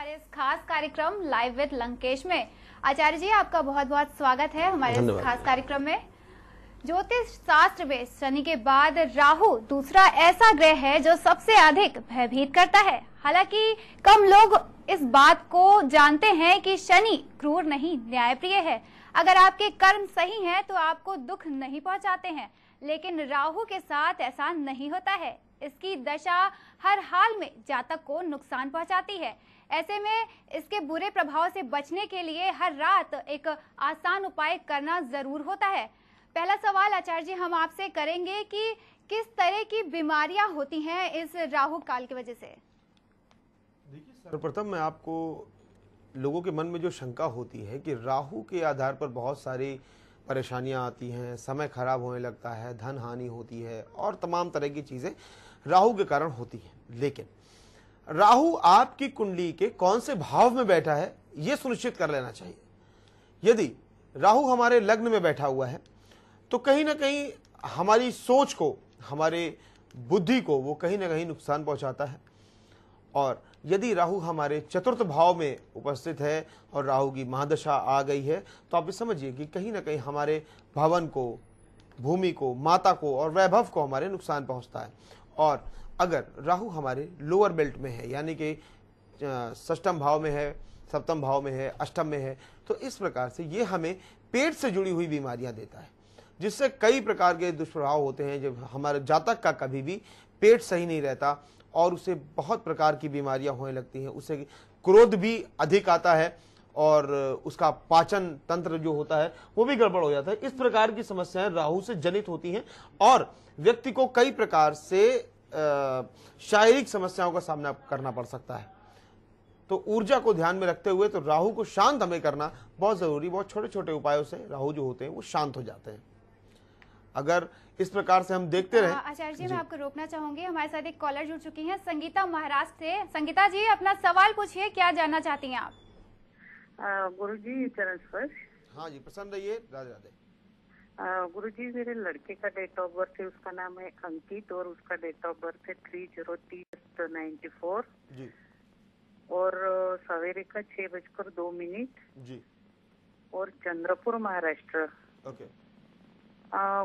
हमारे इस खास कार्यक्रम लाइव विद लंकेश में आचार्य जी आपका बहुत बहुत स्वागत है हमारे इस खास कार्यक्रम में ज्योतिष शास्त्र में शनि के बाद राहु दूसरा ऐसा ग्रह है जो सबसे अधिक भयभीत करता है हालांकि कम लोग इस बात को जानते हैं कि शनि क्रूर नहीं न्यायप्रिय है अगर आपके कर्म सही हैं तो आपको दुख नहीं पहुंचाते हैं लेकिन राहु के साथ ऐसा नहीं होता है इसकी दशा हर हाल में जातक को नुकसान पहुंचाती है ऐसे में इसके बुरे प्रभाव से बचने के लिए हर रात एक आसान उपाय करना जरूर होता है पहला सवाल आचार्य जी हम आपसे करेंगे कि किस तरह की बीमारियां होती हैं इस राहु काल की वजह से देखिए सर्वप्रथम मैं आपको लोगों के मन में जो शंका होती है कि राहु के आधार पर बहुत सारी परेशानियां आती हैं समय खराब होने लगता है धन हानि होती है और तमाम तरह की चीज़ें राहु के कारण होती हैं लेकिन राहु आपकी कुंडली के कौन से भाव में बैठा है यह सुनिश्चित कर लेना चाहिए यदि राहु हमारे लग्न में बैठा हुआ है तो कहीं ना कहीं हमारी सोच को हमारे बुद्धि को वो कहीं ना कहीं नुकसान पहुंचाता है और यदि राहु हमारे चतुर्थ भाव में उपस्थित है और राहु की महादशा आ गई है तो आप ये समझिए कि कहीं ना कहीं हमारे भवन को भूमि को माता को और वैभव को हमारे नुकसान पहुंचता है और अगर राहु हमारे लोअर बेल्ट में है यानी कि सष्टम भाव में है सप्तम भाव में है अष्टम में है तो इस प्रकार से ये हमें पेट से जुड़ी हुई बीमारियां देता है जिससे कई प्रकार के दुष्प्रभाव होते हैं जब हमारे जातक का कभी भी पेट सही नहीं रहता और उसे बहुत प्रकार की बीमारियां होने लगती हैं उसे क्रोध भी अधिक आता है और उसका पाचन तंत्र जो होता है वो भी गड़बड़ हो जाता है इस प्रकार की समस्याएं राहु से जनित होती हैं और व्यक्ति को कई प्रकार से शारीरिक समस्याओं का सामना करना पड़ सकता है तो ऊर्जा को ध्यान में रखते हुए तो राहु को शांत हमें करना बहुत ज़रूरी बहुत छोटे छोटे उपायों से राहु जो होते हैं वो शांत हो जाते हैं अगर इस प्रकार से हम देखते हाँ, रहे आचार्य जी मैं आपको रोकना चाहूंगी हमारे साथ एक कॉलर जुड़ चुकी हैं संगीता महाराष्ट्र से संगीता जी अपना सवाल पूछिए क्या जानना चाहती हैं आप गुरु जी चरण स्पर्श हाँ जी प्रसन्न रहिए राधे राधे गुरु जी मेरे लड़के का डेट ऑफ बर्थ है उसका नाम है अंकित और उसका डेट ऑफ बर्थ है थ्री जीरो तीस नाइन्टी फोर और सवेरे का छह बजकर दो मिनट जी और चंद्रपुर महाराष्ट्र ओके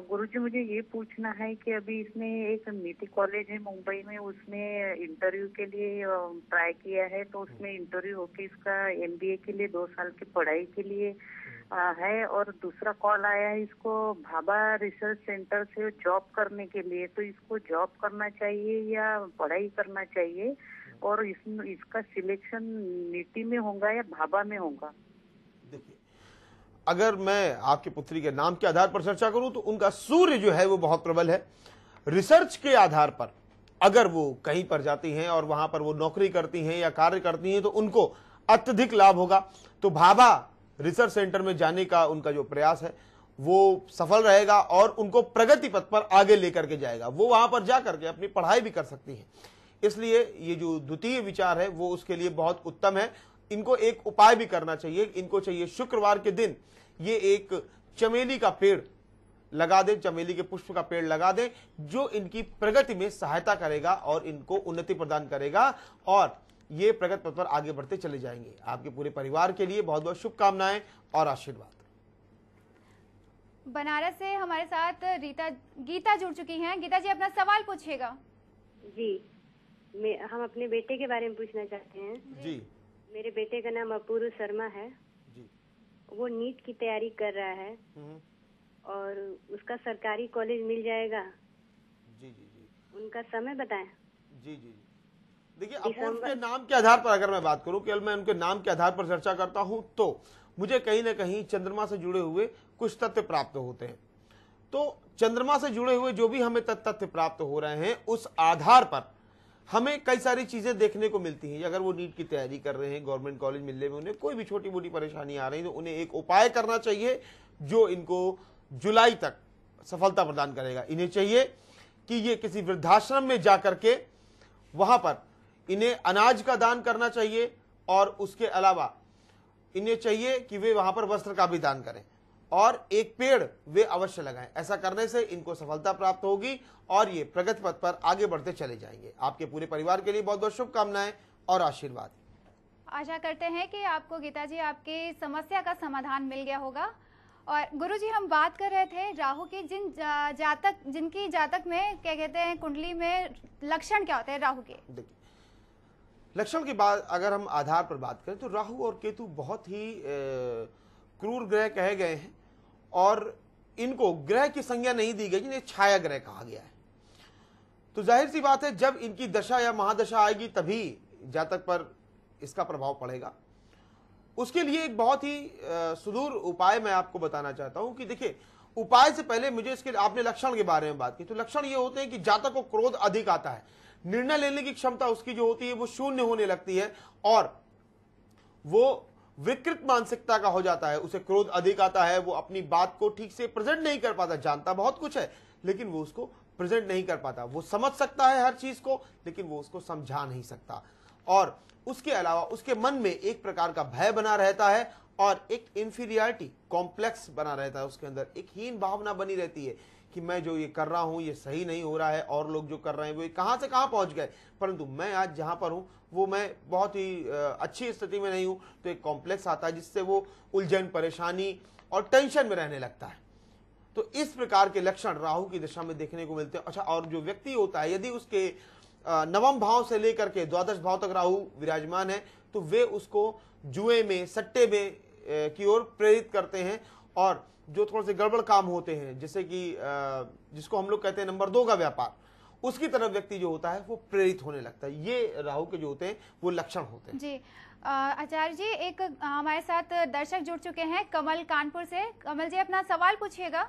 गुरु जी मुझे ये पूछना है कि अभी इसने एक नीति कॉलेज है मुंबई में उसमें इंटरव्यू के लिए ट्राई किया है तो उसमें इंटरव्यू होके इसका एमबीए के लिए दो साल की पढ़ाई के लिए है और दूसरा कॉल आया है इसको भाभा रिसर्च सेंटर से जॉब करने के लिए तो इसको जॉब करना चाहिए या पढ़ाई करना चाहिए और इस, इसका सिलेक्शन नीति में होगा या भाभा में होगा देखिए अगर मैं आपकी पुत्री के नाम के आधार पर चर्चा करूं तो उनका सूर्य जो है वो बहुत प्रबल है रिसर्च के आधार पर अगर वो कहीं पर जाती हैं और वहां पर वो नौकरी करती हैं या कार्य करती हैं तो उनको अत्यधिक लाभ होगा तो भाभा रिसर्च सेंटर में जाने का उनका जो प्रयास है वो सफल रहेगा और उनको प्रगति पथ पर आगे लेकर के जाएगा वो वहां पर जा करके अपनी पढ़ाई भी कर सकती है इसलिए ये जो द्वितीय विचार है वो उसके लिए बहुत उत्तम है इनको एक उपाय भी करना चाहिए इनको चाहिए शुक्रवार के दिन ये एक चमेली का पेड़ लगा दें चमेली के पुष्प का पेड़ लगा दें जो इनकी प्रगति में सहायता करेगा और इनको उन्नति प्रदान करेगा और ये प्रगत पथ पर आगे बढ़ते चले जाएंगे आपके पूरे परिवार के लिए बहुत बहुत शुभकामनाएं और आशीर्वाद बनारस से हमारे साथ रीता गीता जुड़ चुकी हैं गीता जी अपना सवाल पूछिएगा जी मैं हम अपने बेटे के बारे में पूछना चाहते हैं जी मेरे बेटे का नाम अपूर्व शर्मा है जी वो नीट की तैयारी कर रहा है हम्म। और उसका सरकारी कॉलेज मिल जाएगा जी जी जी उनका समय बताएं जी जी जी देखिए अब उनके नाम के आधार पर अगर मैं बात करूं केवल मैं उनके नाम के आधार पर चर्चा करता हूं तो मुझे कहीं ना कहीं चंद्रमा से जुड़े हुए कुछ तथ्य प्राप्त होते हैं तो चंद्रमा से जुड़े हुए जो भी हमें तथ्य प्राप्त हो रहे हैं उस आधार पर हमें कई सारी चीजें देखने को मिलती हैं अगर वो नीट की तैयारी कर रहे हैं गवर्नमेंट कॉलेज मिलने में उन्हें कोई भी छोटी मोटी परेशानी आ रही है तो उन्हें एक उपाय करना चाहिए जो इनको जुलाई तक सफलता प्रदान करेगा इन्हें चाहिए कि ये किसी वृद्धाश्रम में जाकर के वहां पर इन्हें अनाज का दान करना चाहिए और उसके अलावा इन्हें चाहिए कि वे वहां पर वस्त्र का भी दान करें और एक पेड़ वे अवश्य लगाएं ऐसा करने से इनको सफलता प्राप्त होगी और ये प्रगति पथ पर आगे बढ़ते चले जाएंगे आपके पूरे परिवार के लिए बहुत बहुत शुभकामनाएं और आशीर्वाद आशा करते हैं कि आपको गीता जी आपकी समस्या का समाधान मिल गया होगा और गुरु जी हम बात कर रहे थे राहु की जिन जातक जिनकी जातक में क्या कहते हैं कुंडली में लक्षण क्या होते हैं राहु के देखिए लक्षण के बाद अगर हम आधार पर बात करें तो राहु और केतु बहुत ही क्रूर ग्रह कहे गए हैं और इनको ग्रह की संज्ञा नहीं दी गई इन्हें छाया ग्रह कहा गया है तो जाहिर सी बात है जब इनकी दशा या महादशा आएगी तभी जातक पर इसका प्रभाव पड़ेगा उसके लिए एक बहुत ही सुदूर उपाय मैं आपको बताना चाहता हूं कि देखिए उपाय से पहले मुझे इसके आपने लक्षण के बारे में बात की तो लक्षण ये होते हैं कि जातक को क्रोध अधिक आता है निर्णय लेने की क्षमता उसकी जो होती है वो शून्य होने लगती है और वो विकृत मानसिकता का हो जाता है उसे क्रोध अधिक आता है वो अपनी बात को ठीक से प्रेजेंट नहीं कर पाता जानता बहुत कुछ है लेकिन वो उसको प्रेजेंट नहीं कर पाता वो समझ सकता है हर चीज को लेकिन वो उसको समझा नहीं सकता और उसके अलावा उसके मन में एक प्रकार का भय बना रहता है और एक इंफीरियरिटी कॉम्प्लेक्स बना रहता है उसके अंदर एक हीन भावना बनी रहती है कि मैं जो ये कर रहा हूँ ये सही नहीं हो रहा है और लोग जो कर रहे हैं वो कहाँ से कहाँ पहुँच गए परंतु मैं आज जहाँ पर हूँ वो मैं बहुत ही अच्छी स्थिति में नहीं हूँ तो एक कॉम्प्लेक्स आता है जिससे वो उलझन परेशानी और टेंशन में रहने लगता है तो इस प्रकार के लक्षण राहु की दिशा में देखने को मिलते हैं अच्छा और जो व्यक्ति होता है यदि उसके नवम भाव से लेकर के द्वादश भाव तक राहु विराजमान है तो वे उसको जुए में सट्टे में की ओर प्रेरित करते हैं और जो थोड़े से गड़बड़ काम होते हैं जैसे कि जिसको हम लोग कहते हैं नंबर दो का व्यापार उसकी तरफ व्यक्ति जो होता है वो प्रेरित होने लगता है ये राहु के जो होते हैं वो लक्षण होते हैं जी आचार्य जी एक हमारे साथ दर्शक जुड़ चुके हैं कमल कानपुर से कमल जी अपना सवाल पूछिएगा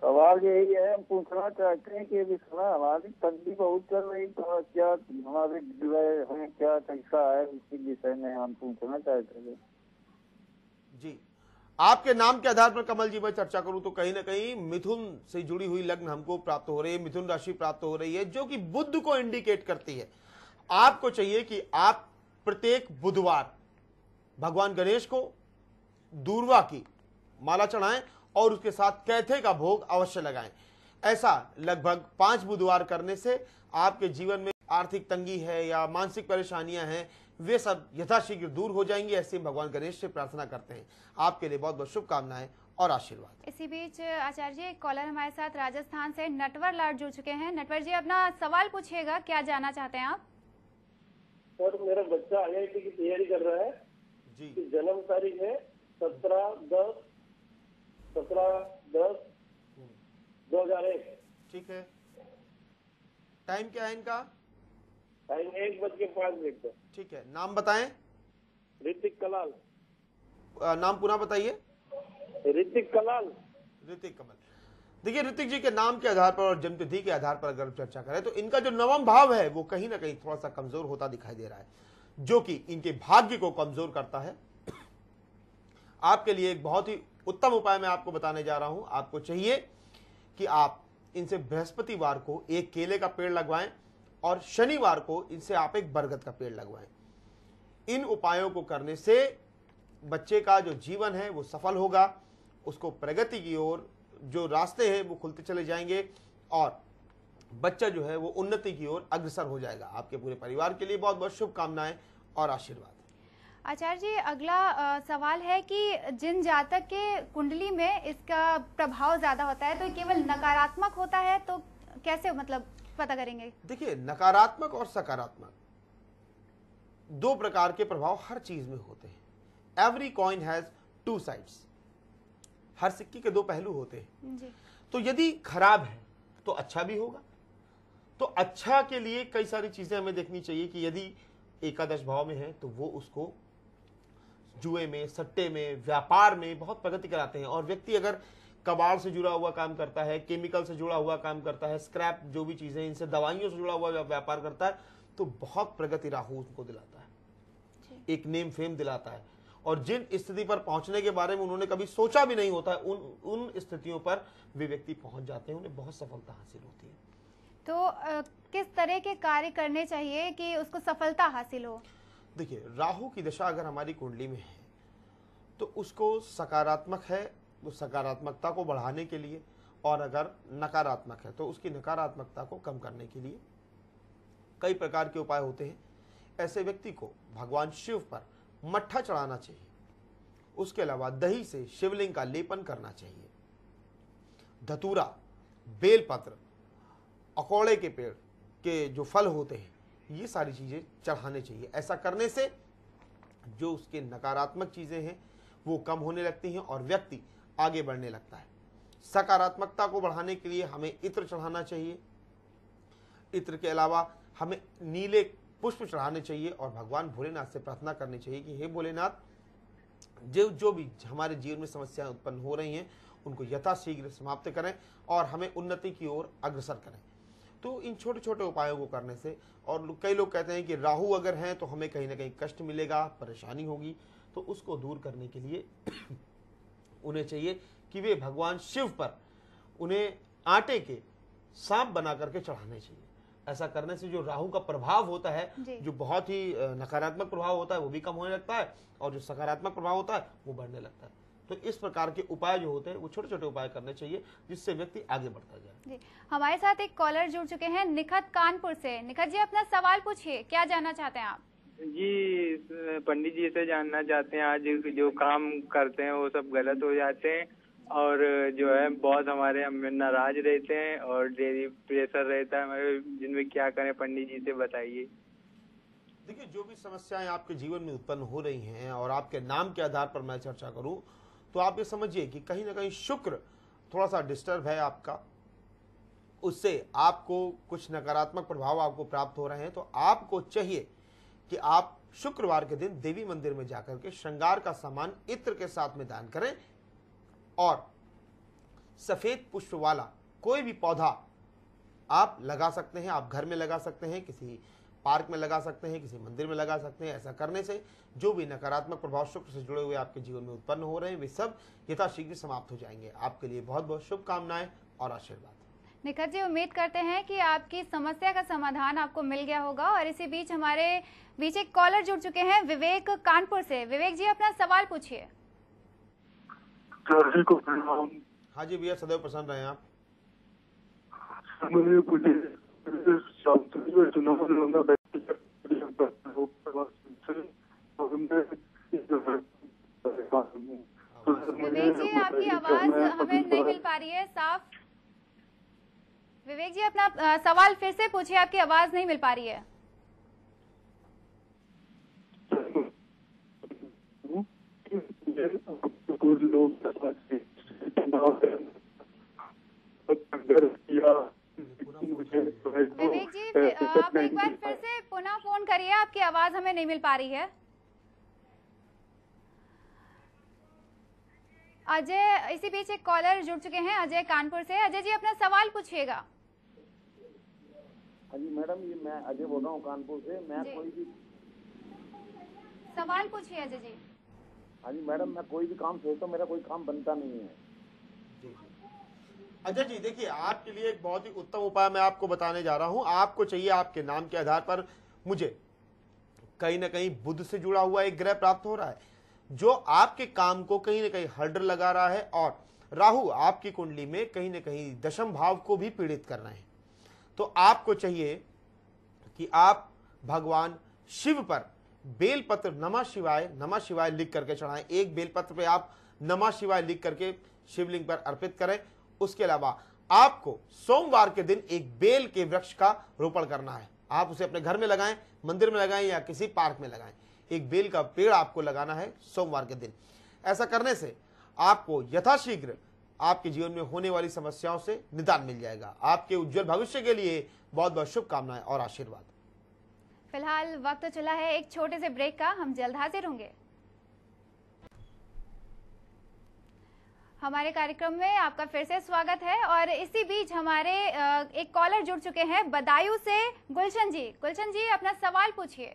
सवाल यही है हम पूछना चाहते हैं कि अभी सुना हमारी तंगी बहुत चल रही तो क्या हमारे हैं क्या कैसा है उसके विषय में हम पूछना चाहते हैं जी आपके नाम के आधार पर कमल जी मैं चर्चा करूं तो कहीं ना कहीं मिथुन से जुड़ी हुई लग्न हमको प्राप्त हो रही है मिथुन राशि प्राप्त हो रही है जो कि बुद्ध को इंडिकेट करती है आपको चाहिए कि आप प्रत्येक बुधवार भगवान गणेश को दूरवा की माला चढ़ाएं और उसके साथ कैथे का भोग अवश्य लगाएं ऐसा लगभग पांच बुधवार करने से आपके जीवन में आर्थिक तंगी है या मानसिक परेशानियां हैं वे सब यथाशीघ्र दूर हो जाएंगे ऐसे भगवान गणेश से प्रार्थना करते हैं आपके लिए बहुत बहुत शुभकामनाएं और आशीर्वाद इसी बीच आचार्य जी कॉलर हमारे साथ राजस्थान से नटवर लाट जुड़ चुके हैं नटवर जी अपना सवाल पूछिएगा क्या जानना चाहते हैं आप सर मेरा बच्चा आई की तैयारी कर रहा है जी जन्म तारीख है सत्रह दस सत्रह दस हम्म। दो हजार एक ठीक है टाइम क्या है इनका टाइम एक बज के मिनट ठीक है नाम बताएं ऋतिक कलाल नाम पुनः बताइए ऋतिक कलाल ऋतिक कमल देखिए ऋतिक जी के नाम के आधार पर और जन्मतिथि के आधार पर अगर चर्चा करें तो इनका जो नवम भाव है वो कहीं ना कहीं थोड़ा सा कमजोर होता दिखाई दे रहा है जो कि इनके भाग्य को कमजोर करता है आपके लिए एक बहुत ही उत्तम उपाय मैं आपको बताने जा रहा हूं आपको चाहिए कि आप इनसे बृहस्पतिवार को एक केले का पेड़ लगवाएं और शनिवार को इनसे आप एक बरगद का पेड़ लगवाएं इन उपायों को करने से बच्चे का जो जीवन है वो सफल होगा उसको प्रगति की ओर जो रास्ते हैं वो खुलते चले जाएंगे और बच्चा जो है वो उन्नति की ओर अग्रसर हो जाएगा आपके पूरे परिवार के लिए बहुत बहुत शुभकामनाएं और आशीर्वाद आचार्य जी अगला आ, सवाल है कि जिन जातक के कुंडली में इसका प्रभाव ज़्यादा होता है तो केवल नकारात्मक होता है तो कैसे मतलब पता करेंगे देखिए नकारात्मक और सकारात्मक दो प्रकार के प्रभाव हर चीज में होते हैं every coin has two sides हर सिक्के के दो पहलू होते हैं जी। तो यदि खराब है तो अच्छा भी होगा तो अच्छा के लिए कई सारी चीजें हमें देखनी चाहिए कि यदि एकादश भाव में है तो वो उसको जुए में सट्टे में व्यापार में बहुत प्रगति कराते हैं और व्यक्ति अगर कबाड़ से जुड़ा हुआ काम करता है केमिकल से जुड़ा हुआ काम करता है स्क्रैप जो भी चीजें इनसे दवाइयों से जुड़ा हुआ व्यापार करता है तो बहुत प्रगति राहु उनको दिलाता है एक नेम फेम दिलाता है और जिन स्थिति पर पहुंचने के बारे में उन्होंने कभी सोचा भी नहीं होता है उन उन स्थितियों पर वे व्यक्ति पहुंच जाते हैं उन्हें बहुत सफलता हासिल होती है तो आ, किस तरह के कार्य करने चाहिए कि उसको सफलता हासिल हो देखिए राहु की दशा अगर हमारी कुंडली में है तो उसको सकारात्मक है तो सकारात्मकता को बढ़ाने के लिए और अगर नकारात्मक है तो उसकी नकारात्मकता को कम करने के लिए कई प्रकार के उपाय होते हैं ऐसे व्यक्ति को भगवान शिव पर मट्ठा चढ़ाना चाहिए उसके अलावा दही से शिवलिंग का लेपन करना चाहिए धतूरा बेलपत्र अकोड़े के पेड़ के जो फल होते हैं ये सारी चीज़ें चढ़ाने चाहिए ऐसा करने से जो उसके नकारात्मक चीज़ें हैं वो कम होने लगती हैं और व्यक्ति आगे बढ़ने लगता है सकारात्मकता को बढ़ाने के लिए हमें इत्र चढ़ाना चाहिए इत्र के अलावा हमें नीले पुष्प चढ़ाने चाहिए और भगवान भोलेनाथ से प्रार्थना करनी चाहिए कि हे भोलेनाथ जो जो भी हमारे जीवन में समस्याएं उत्पन्न हो रही हैं उनको यथाशीघ्र समाप्त करें और हमें उन्नति की ओर अग्रसर करें तो इन छोटे छोटे उपायों को करने से और कई लोग कहते हैं कि राहु अगर हैं तो हमें कहीं ना कहीं कष्ट मिलेगा परेशानी होगी तो उसको दूर करने के लिए उन्हें चाहिए कि वे भगवान शिव पर उन्हें आटे के सांप बना करके चढ़ाने चाहिए ऐसा करने से जो राहु का प्रभाव होता है जो बहुत ही नकारात्मक प्रभाव होता है वो भी कम होने लगता है और जो सकारात्मक प्रभाव होता है वो बढ़ने लगता है तो इस प्रकार के उपाय जो होते हैं वो छोटे छोटे उपाय करने चाहिए जिससे व्यक्ति आगे बढ़ता जाए जी हमारे साथ एक कॉलर जुड़ चुके हैं निखत कानपुर से निखत जी अपना सवाल पूछिए क्या जानना चाहते हैं आप जी पंडित जी से जानना चाहते हैं आज जो काम करते हैं वो सब गलत हो जाते हैं और जो है बहुत हमारे हम नाराज रहते हैं और डेली प्रेशर रहता है हमारे जिनमें क्या करें पंडित जी से बताइए देखिए जो भी समस्याएं आपके जीवन में उत्पन्न हो रही हैं और आपके नाम के आधार पर मैं चर्चा करूं तो आप ये समझिए कि कहीं ना कहीं शुक्र थोड़ा सा डिस्टर्ब है आपका उससे आपको कुछ नकारात्मक प्रभाव आपको प्राप्त हो रहे हैं तो आपको चाहिए कि आप शुक्रवार के दिन देवी मंदिर में जाकर के श्रृंगार का सामान इत्र के साथ में दान करें और सफेद पुष्प वाला कोई भी पौधा आप लगा सकते हैं आप घर में लगा सकते हैं किसी पार्क में लगा सकते हैं किसी मंदिर में लगा सकते हैं ऐसा करने से जो भी नकारात्मक प्रभाव शुक्र से जुड़े हुए आपके जीवन में उत्पन्न हो रहे हैं वे सब यथाशीघ्र समाप्त हो जाएंगे आपके लिए बहुत बहुत शुभकामनाएं और आशीर्वाद निखर जी उम्मीद करते हैं कि आपकी समस्या का समाधान आपको मिल गया होगा और इसी बीच हमारे बीच एक कॉलर जुड़ चुके हैं विवेक कानपुर से विवेक जी अपना सवाल पूछिए हाँ जी भैया सदैव प्रसन्न रहे आप विवेक जी आपकी आवाज हमें नहीं मिल पा रही है साफ विवेक जी अपना सवाल फिर से पूछिए आपकी आवाज नहीं मिल पा रही है विवेक जी आप एक बार फिर से पुनः फोन करिए आपकी आवाज हमें नहीं मिल पा रही है अजय इसी बीच एक कॉलर जुड़ चुके हैं अजय कानपुर से अजय जी अपना सवाल पूछिएगा हाँ जी मैडम ये मैं अजय बोल रहा हूँ कानपुर से मैं कोई भी सवाल पूछिए अजय जी हाँ जी मैडम मैं कोई भी काम सोचता हूँ मेरा कोई काम बनता नहीं है अजय जी देखिए आपके लिए एक बहुत ही उत्तम उपाय मैं आपको बताने जा रहा हूँ आपको चाहिए आपके नाम के आधार पर मुझे कहीं ना कहीं बुद्ध से जुड़ा हुआ एक ग्रह प्राप्त हो रहा है जो आपके काम को कहीं ना कहीं हर्डर लगा रहा है और राहु आपकी कुंडली में कहीं ना कहीं दशम भाव को भी पीड़ित कर रहे हैं तो आपको चाहिए कि आप भगवान शिव पर बेलपत्र नमा शिवाय नमा शिवाय लिख करके चढ़ाएं एक बेलपत्र पे आप नमः शिवाय लिख करके शिवलिंग पर अर्पित करें उसके अलावा आपको सोमवार के दिन एक बेल के वृक्ष का रोपण करना है आप उसे अपने घर में लगाएं मंदिर में लगाएं या किसी पार्क में लगाएं एक बेल का पेड़ आपको लगाना है सोमवार के दिन ऐसा करने से आपको यथाशीघ्र आपके जीवन में होने वाली समस्याओं से निदान मिल जाएगा आपके उज्जवल भविष्य के लिए बहुत बहुत शुभकामनाएं और आशीर्वाद फिलहाल वक्त तो चला है एक छोटे से ब्रेक का हम जल्द हाजिर होंगे हमारे कार्यक्रम में आपका फिर से स्वागत है और इसी बीच हमारे एक कॉलर जुड़ चुके हैं बदायूं से गुलशन जी गुलशन जी अपना सवाल पूछिए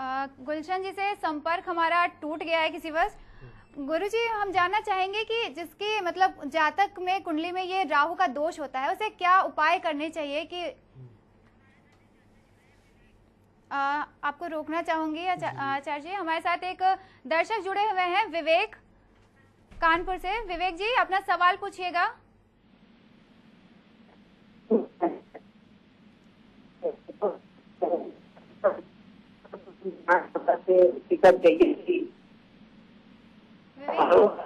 गुलशन जी से संपर्क हमारा टूट गया है किसी बस गुरु जी हम जानना चाहेंगे कि जिसकी मतलब जातक में कुंडली में ये राहु का दोष होता है उसे क्या उपाय करने चाहिए कि आ, आपको रोकना चाहूंगी आचार्य जी हमारे साथ एक दर्शक जुड़े हुए हैं विवेक कानपुर से विवेक जी अपना सवाल पूछिएगा विवेक जी आपकी आवाज हमें नहीं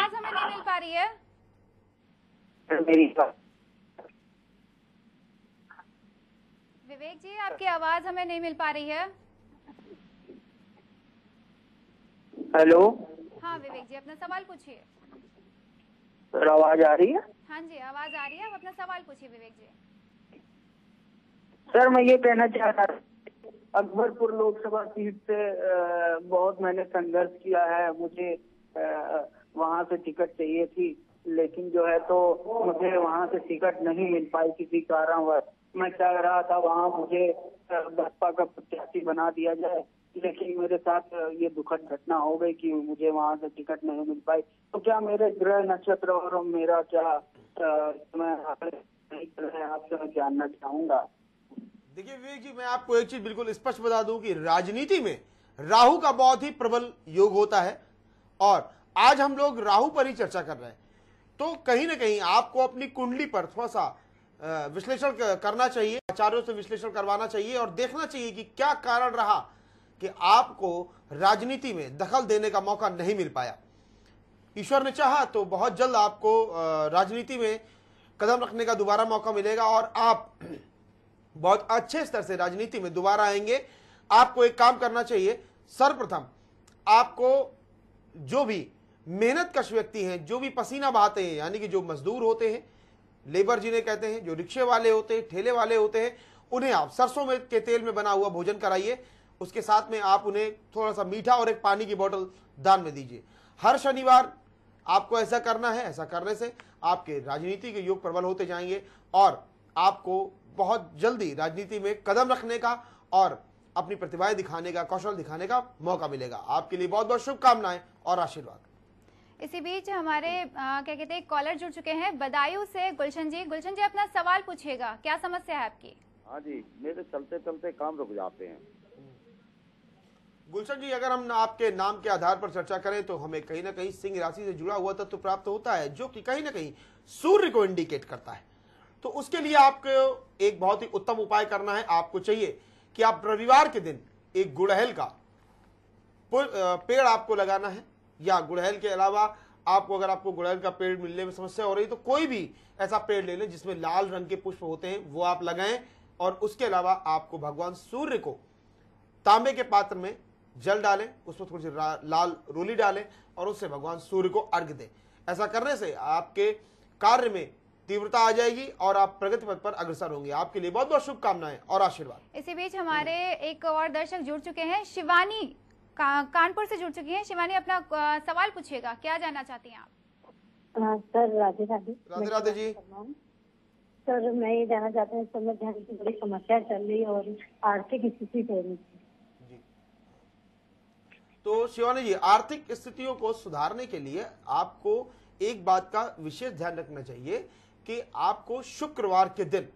मिल पा रही है मेरी विवेक जी आपकी आवाज हमें नहीं मिल पा रही है हेलो हाँ विवेक जी अपना सवाल पूछिए सर आवाज आ रही है हाँ जी आवाज आ रही है आप अपना सवाल पूछिए विवेक जी सर मैं ये कहना चाहता हूँ अकबरपुर लोकसभा सीट से बहुत मैंने संघर्ष किया है मुझे वहाँ से टिकट चाहिए थी लेकिन जो है तो मुझे वहाँ से टिकट नहीं मिल पाई किसी कारणवश मैं चाह रहा था वहाँ मुझे बसपा का प्रत्याशी बना दिया जाए लेकिन मेरे साथ ये दुखद घटना हो गई कि मुझे वहाँ से टिकट नहीं मिल पाई तो क्या मेरे ग्रह नक्षत्र और मेरा क्या मैं आप जानना चाहूँगा देखिए विवेक जी मैं आपको एक चीज बिल्कुल स्पष्ट बता दूं कि राजनीति में राहु का बहुत ही प्रबल योग होता है और आज हम लोग राहु पर ही चर्चा कर रहे हैं तो कहीं ना कहीं आपको अपनी कुंडली पर थोड़ा सा विश्लेषण करना चाहिए आचार्यों से विश्लेषण करवाना चाहिए और देखना चाहिए कि क्या कारण रहा कि आपको राजनीति में दखल देने का मौका नहीं मिल पाया ईश्वर ने चाहा तो बहुत जल्द आपको राजनीति में कदम रखने का दोबारा मौका मिलेगा और आप बहुत अच्छे स्तर से राजनीति में दोबारा आएंगे आपको एक काम करना चाहिए सर्वप्रथम आपको जो भी मेहनत कश व्यक्ति हैं जो भी पसीना बहाते हैं यानी कि जो मजदूर होते हैं लेबर जिन्हें कहते हैं जो रिक्शे वाले होते हैं ठेले वाले होते हैं उन्हें आप सरसों में के तेल में बना हुआ भोजन कराइए उसके साथ में आप उन्हें थोड़ा सा मीठा और एक पानी की बोतल दान में दीजिए हर शनिवार आपको ऐसा करना है ऐसा करने से आपके राजनीति के योग प्रबल होते जाएंगे और आपको बहुत जल्दी राजनीति में कदम रखने का और अपनी प्रतिभाएं दिखाने का कौशल दिखाने का मौका मिलेगा आपके लिए बहुत बहुत शुभकामनाएं और आशीर्वाद इसी बीच हमारे आ, क्या कहते हैं कॉलर जुड़ चुके हैं बदायूं से गुलशन जी गुलशन जी अपना सवाल पूछेगा क्या समस्या है आपकी हाँ जी मेरे चलते चलते काम रुक जाते हैं गुलशन जी अगर हम आपके नाम के आधार पर चर्चा करें तो हमें कहीं ना कहीं सिंह राशि से जुड़ा हुआ तत्व प्राप्त होता है जो कि कहीं ना कहीं सूर्य को इंडिकेट करता है तो उसके लिए आपको एक बहुत ही उत्तम उपाय करना है आपको चाहिए कि आप रविवार के दिन एक गुड़हल का पेड़ आपको लगाना है या गुड़हल के अलावा आपको अगर आपको गुड़हल का पेड़ मिलने में समस्या हो रही है तो कोई भी ऐसा पेड़ ले लें जिसमें लाल रंग के पुष्प होते हैं वो आप लगाएं और उसके अलावा आपको भगवान सूर्य को तांबे के पात्र में जल डालें उसमें थोड़ी सी लाल रोली डालें और उससे भगवान सूर्य को अर्घ दें ऐसा करने से आपके कार्य में तीव्रता आ जाएगी और आप प्रगति पथ पर अग्रसर होंगे आपके लिए बहुत बहुत शुभकामनाएं और आशीर्वाद इसी बीच हमारे एक और दर्शक जुड़ चुके हैं शिवानी का, कानपुर से जुड़ चुकी हैं शिवानी अपना आ, सवाल पूछिएगा क्या जानना चाहती हैं आप सर राधे राधे राधे जी सर मैं ये जानना चाहती हूँ समय ध्यान की बड़ी समस्या चल रही है और आर्थिक स्थिति चल तो शिवानी जी आर्थिक स्थितियों को सुधारने के लिए आपको एक बात का विशेष ध्यान रखना चाहिए कि आपको शुक्रवार के दिन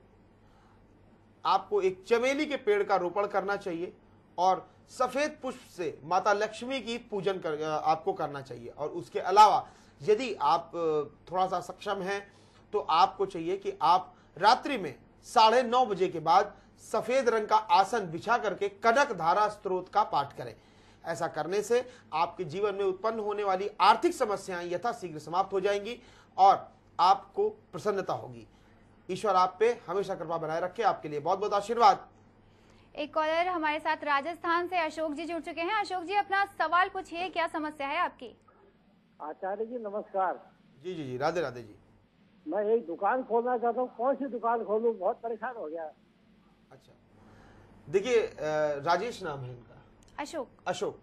आपको एक चमेली के पेड़ का रोपण करना चाहिए और सफेद पुष्प से माता लक्ष्मी की पूजन कर आपको करना चाहिए और उसके अलावा यदि आप थोड़ा सा सक्षम हैं तो आपको चाहिए कि आप रात्रि में साढ़े नौ बजे के बाद सफेद रंग का आसन बिछा करके कनक धारा स्त्रोत का पाठ करें ऐसा करने से आपके जीवन में उत्पन्न होने वाली आर्थिक समस्याएं यथाशीघ्र समाप्त हो जाएंगी और आपको प्रसन्नता होगी ईश्वर आप पे हमेशा कृपा बनाए रखे आपके लिए बहुत बहुत आशीर्वाद एक कॉलर हमारे साथ राजस्थान से अशोक जी जुड़ चुके हैं अशोक जी अपना सवाल पूछिए क्या समस्या है आपकी आचार्य जी नमस्कार जी जी जी राधे राधे जी मैं एक दुकान खोलना चाहता हूँ कौन सी दुकान खोलू बहुत परेशान हो गया अच्छा देखिए राजेश नाम है इनका अशोक अशोक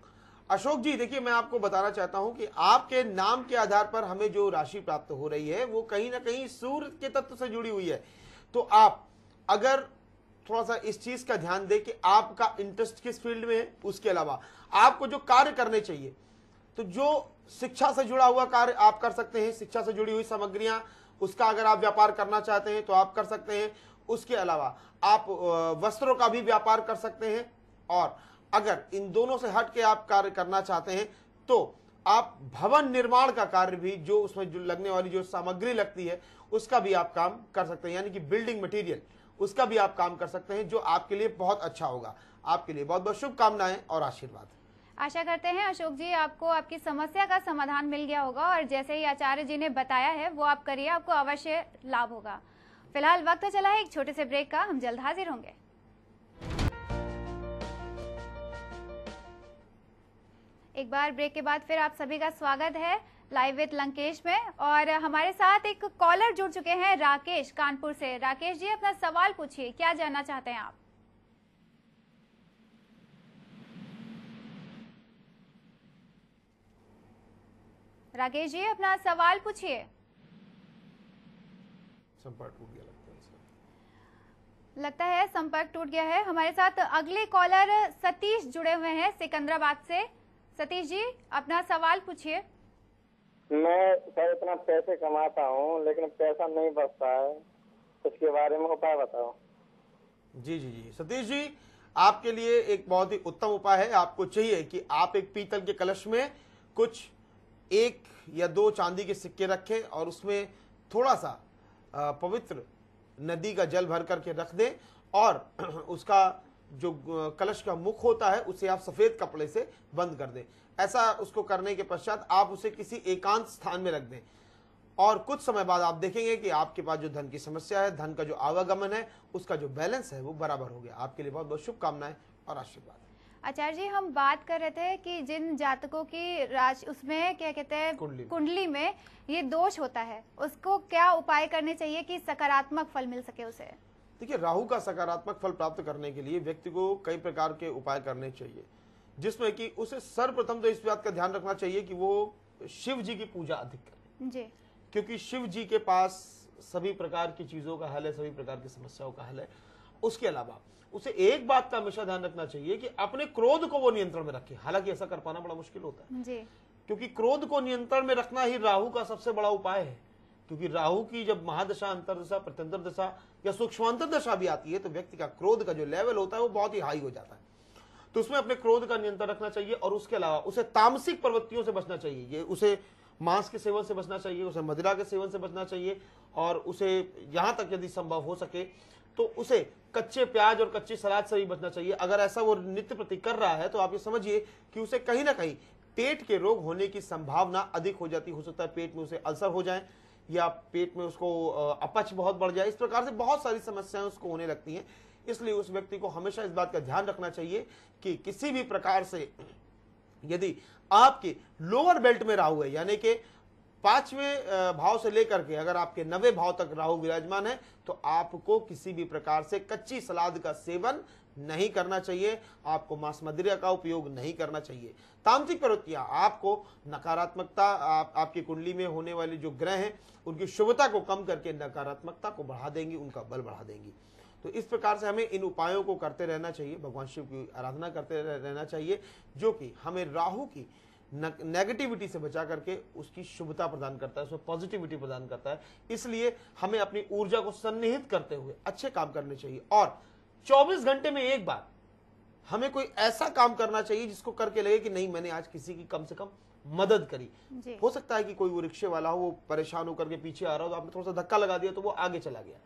अशोक जी देखिए मैं आपको बताना चाहता हूं कि आपके नाम के आधार पर हमें जो राशि प्राप्त हो रही है वो कहीं ना कहीं सूर्य के तत्व से जुड़ी हुई है तो आप अगर थोड़ा सा इस चीज का ध्यान दें कि आपका इंटरेस्ट किस फील्ड में है उसके अलावा आपको जो कार्य करने चाहिए तो जो शिक्षा से जुड़ा हुआ कार्य आप कर सकते हैं शिक्षा से जुड़ी हुई सामग्रियां उसका अगर आप व्यापार करना चाहते हैं तो आप कर सकते हैं उसके अलावा आप वस्त्रों का भी व्यापार कर सकते हैं और अगर इन दोनों से हट के आप कार्य करना चाहते हैं तो आप भवन निर्माण का कार्य भी जो उसमें जो लगने वाली जो सामग्री लगती है उसका भी आप काम कर सकते हैं यानी कि बिल्डिंग मटेरियल उसका भी आप काम कर सकते हैं जो आपके लिए बहुत अच्छा होगा आपके लिए बहुत बहुत शुभकामनाएं और आशीर्वाद आशा करते हैं अशोक जी आपको आपकी समस्या का समाधान मिल गया होगा और जैसे ही आचार्य जी ने बताया है वो आप करिए आपको अवश्य लाभ होगा फिलहाल वक्त तो चला है एक छोटे से ब्रेक का हम जल्द हाजिर होंगे एक बार ब्रेक के बाद फिर आप सभी का स्वागत है लाइव विद लंकेश में और हमारे साथ एक कॉलर जुड़ चुके हैं राकेश कानपुर से राकेश जी अपना सवाल पूछिए क्या जानना चाहते हैं आप राकेश जी अपना सवाल पूछिए संपर्क टूट गया लगता है लगता है संपर्क टूट गया है हमारे साथ अगले कॉलर सतीश जुड़े हुए हैं सिकंदराबाद से सतीश जी अपना सवाल पूछिए मैं सर इतना पैसे कमाता हूँ लेकिन पैसा नहीं बचता है उसके बारे में उपाय बताओ जी जी जी सतीश जी आपके लिए एक बहुत ही उत्तम उपाय है आपको चाहिए कि आप एक पीतल के कलश में कुछ एक या दो चांदी के सिक्के रखें और उसमें थोड़ा सा पवित्र नदी का जल भर करके रख दें और उसका जो कलश का मुख होता है उसे आप सफेद कपड़े से बंद कर दें ऐसा उसको करने के पश्चात आप उसे किसी एकांत स्थान में रख दें और कुछ समय बाद आप देखेंगे कि आपके पास जो धन की समस्या है धन का जो आवागमन है उसका जो बैलेंस है वो बराबर हो गया आपके लिए बहुत बहुत शुभकामनाएं और आशीर्वाद आचार्य जी हम बात कर रहे थे कि जिन जातकों की राशि उसमें क्या कहते हैं कुंडली, कुंडली में ये दोष होता है उसको क्या उपाय करने चाहिए कि सकारात्मक फल मिल सके उसे देखिए राहु का सकारात्मक फल प्राप्त करने के लिए व्यक्ति को कई प्रकार के उपाय करने चाहिए जिसमें कि उसे सर्वप्रथम तो इस बात का ध्यान रखना चाहिए कि वो शिव जी की पूजा अधिक करें क्योंकि शिव जी के पास सभी प्रकार की चीजों का हल है सभी प्रकार की समस्याओं का हल है उसके अलावा उसे एक बात का हमेशा ध्यान रखना चाहिए कि अपने क्रोध को वो नियंत्रण में रखे हालांकि ऐसा कर पाना बड़ा मुश्किल होता है जी। क्योंकि क्रोध को नियंत्रण में रखना ही राहु का सबसे बड़ा उपाय है क्योंकि राहु की जब महादशा अंतरदशा प्रत्यंतर दशा या सूक्ष्मांतर दशा भी आती है तो व्यक्ति का क्रोध का जो लेवल होता है वो बहुत ही हाई हो जाता है तो उसमें अपने क्रोध का नियंत्रण रखना चाहिए और उसके अलावा उसे तामसिक प्रवृत्तियों से बचना चाहिए ये उसे मांस के सेवन से बचना चाहिए उसे मदिरा के सेवन से बचना चाहिए और उसे यहां तक यदि संभव हो सके तो उसे कच्चे प्याज और कच्ची सलाद से भी बचना चाहिए अगर ऐसा वो नित्य प्रति कर रहा है तो आप ये समझिए कि उसे कहीं ना कहीं पेट के रोग होने की संभावना अधिक हो जाती हो सकता है पेट में उसे अल्सर हो जाए या पेट में उसको अपच बहुत बढ़ जाए इस प्रकार से बहुत सारी समस्याएं उसको होने लगती हैं इसलिए उस व्यक्ति को हमेशा इस बात का ध्यान रखना चाहिए कि किसी भी प्रकार से यदि आपके लोअर बेल्ट में राहु है यानी कि पांचवें भाव से लेकर के अगर आपके नवे भाव तक राहु विराजमान है तो आपको किसी भी प्रकार से कच्ची सलाद का सेवन नहीं करना चाहिए आपको मांस मदिरा का उपयोग नहीं करना चाहिए तामसिक प्रवृत्तियां आपको नकारात्मकता आप, आपकी कुंडली में होने वाले जो ग्रह हैं उनकी शुभता को कम करके नकारात्मकता को बढ़ा देंगी उनका बल बढ़ा देंगी तो इस प्रकार से हमें इन उपायों को करते रहना चाहिए भगवान शिव की आराधना करते रहना चाहिए जो कि हमें राहु की नेगेटिविटी से बचा करके उसकी शुभता प्रदान करता है उसमें पॉजिटिविटी प्रदान करता है इसलिए हमें अपनी ऊर्जा को सन्निहित करते हुए अच्छे काम करने चाहिए और 24 घंटे में एक बार हमें कोई ऐसा काम करना चाहिए जिसको करके लगे कि नहीं मैंने आज किसी की कम से कम मदद करी हो सकता है कि कोई वो रिक्शे वाला हो वो परेशान होकर के पीछे आ रहा हो तो आपने थोड़ा सा धक्का लगा दिया तो वो आगे चला गया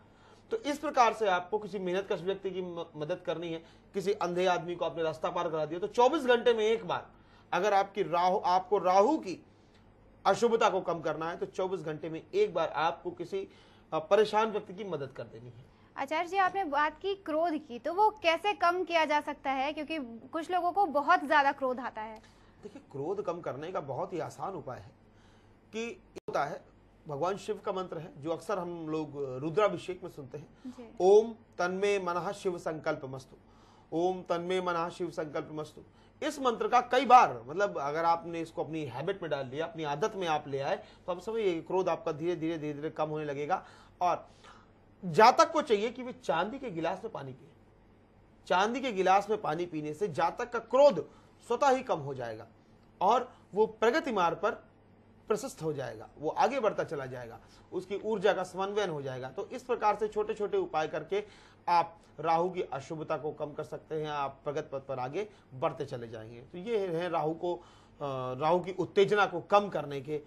तो इस प्रकार से आपको किसी मेहनत कश व्यक्ति की मदद करनी है किसी अंधे आदमी को आपने रास्ता पार करा दिया तो चौबीस घंटे में एक बार अगर आपकी राहु आपको राहु की अशुभता को कम करना है तो 24 घंटे में एक बार आपको किसी परेशान व्यक्ति की मदद कर देनी है आचार्य जी आपने बात की क्रोध की तो वो कैसे कम किया जा सकता है क्योंकि कुछ लोगों को बहुत ज़्यादा क्रोध आता है देखिए क्रोध कम करने का बहुत ही आसान उपाय है कि होता है भगवान शिव का मंत्र है जो अक्सर हम लोग रुद्राभिषेक में सुनते हैं ओम तन्मे मन शिव संकल्प मस्तु ओम तन्मे मना शिव संकल्प मस्तु इस मंत्र का कई बार मतलब अगर आपने इसको अपनी हैबिट में डाल लिया अपनी आदत में आप ले आए तो आप समझिए क्रोध आपका धीरे धीरे धीरे धीरे कम होने लगेगा और जातक को चाहिए कि वे चांदी के गिलास में पानी पिए चांदी के गिलास में पानी पीने से जातक का क्रोध स्वतः ही कम हो जाएगा और वो प्रगति मार्ग पर प्रशस्त हो जाएगा वो आगे बढ़ता चला जाएगा उसकी ऊर्जा का समन्वयन हो जाएगा तो इस प्रकार से छोटे छोटे उपाय करके आप राहु की अशुभता को कम कर सकते हैं आप प्रगत पथ पर आगे बढ़ते चले जाएंगे तो ये है राहु को राहु की उत्तेजना को कम करने के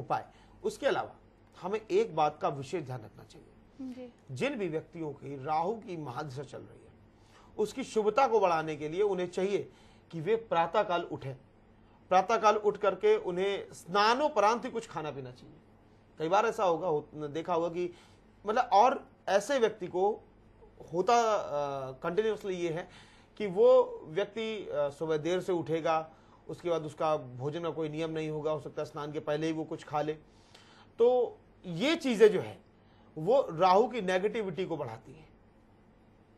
उपाय उसके अलावा हमें एक बात का विशेष ध्यान रखना चाहिए जिन भी व्यक्तियों की राहु की महादशा चल रही है उसकी शुभता को बढ़ाने के लिए उन्हें चाहिए कि वे प्रातःकाल उठे प्रातःकाल उठ करके उन्हें स्नानोपरांत ही कुछ खाना पीना चाहिए कई बार ऐसा होगा हो, देखा होगा कि मतलब और ऐसे व्यक्ति को होता कंटिन्यूसली ये है कि वो व्यक्ति सुबह देर से उठेगा उसके बाद उसका भोजन का कोई नियम नहीं होगा हो सकता है स्नान के पहले ही वो कुछ खा ले तो ये चीज़ें जो है वो राहु की नेगेटिविटी को बढ़ाती है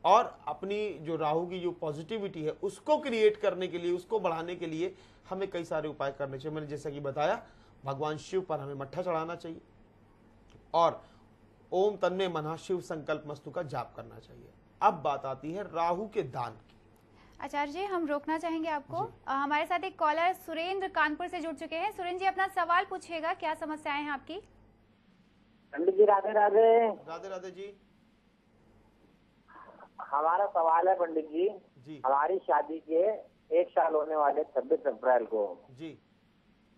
और अपनी जो राहु की जो पॉजिटिविटी है उसको क्रिएट करने के लिए उसको बढ़ाने के लिए हमें कई सारे उपाय करने चाहिए मैंने जैसा कि बताया भगवान शिव पर हमें मट्ठा चढ़ाना चाहिए और ओम तन्मय मना शिव संकल्प मस्तु का जाप करना चाहिए अब बात आती है राहु के दान की आचार्य जी हम रोकना चाहेंगे आपको आ, हमारे साथ एक कॉलर सुरेंद्र कानपुर से जुड़ चुके हैं सुरेंद्र जी अपना सवाल पूछिएगा क्या समस्याएं हैं आपकी पंडित जी राधे राधे राधे राधे जी हमारा सवाल है पंडित जी जी हमारी शादी के एक साल होने वाले छब्बीस अप्रैल को जी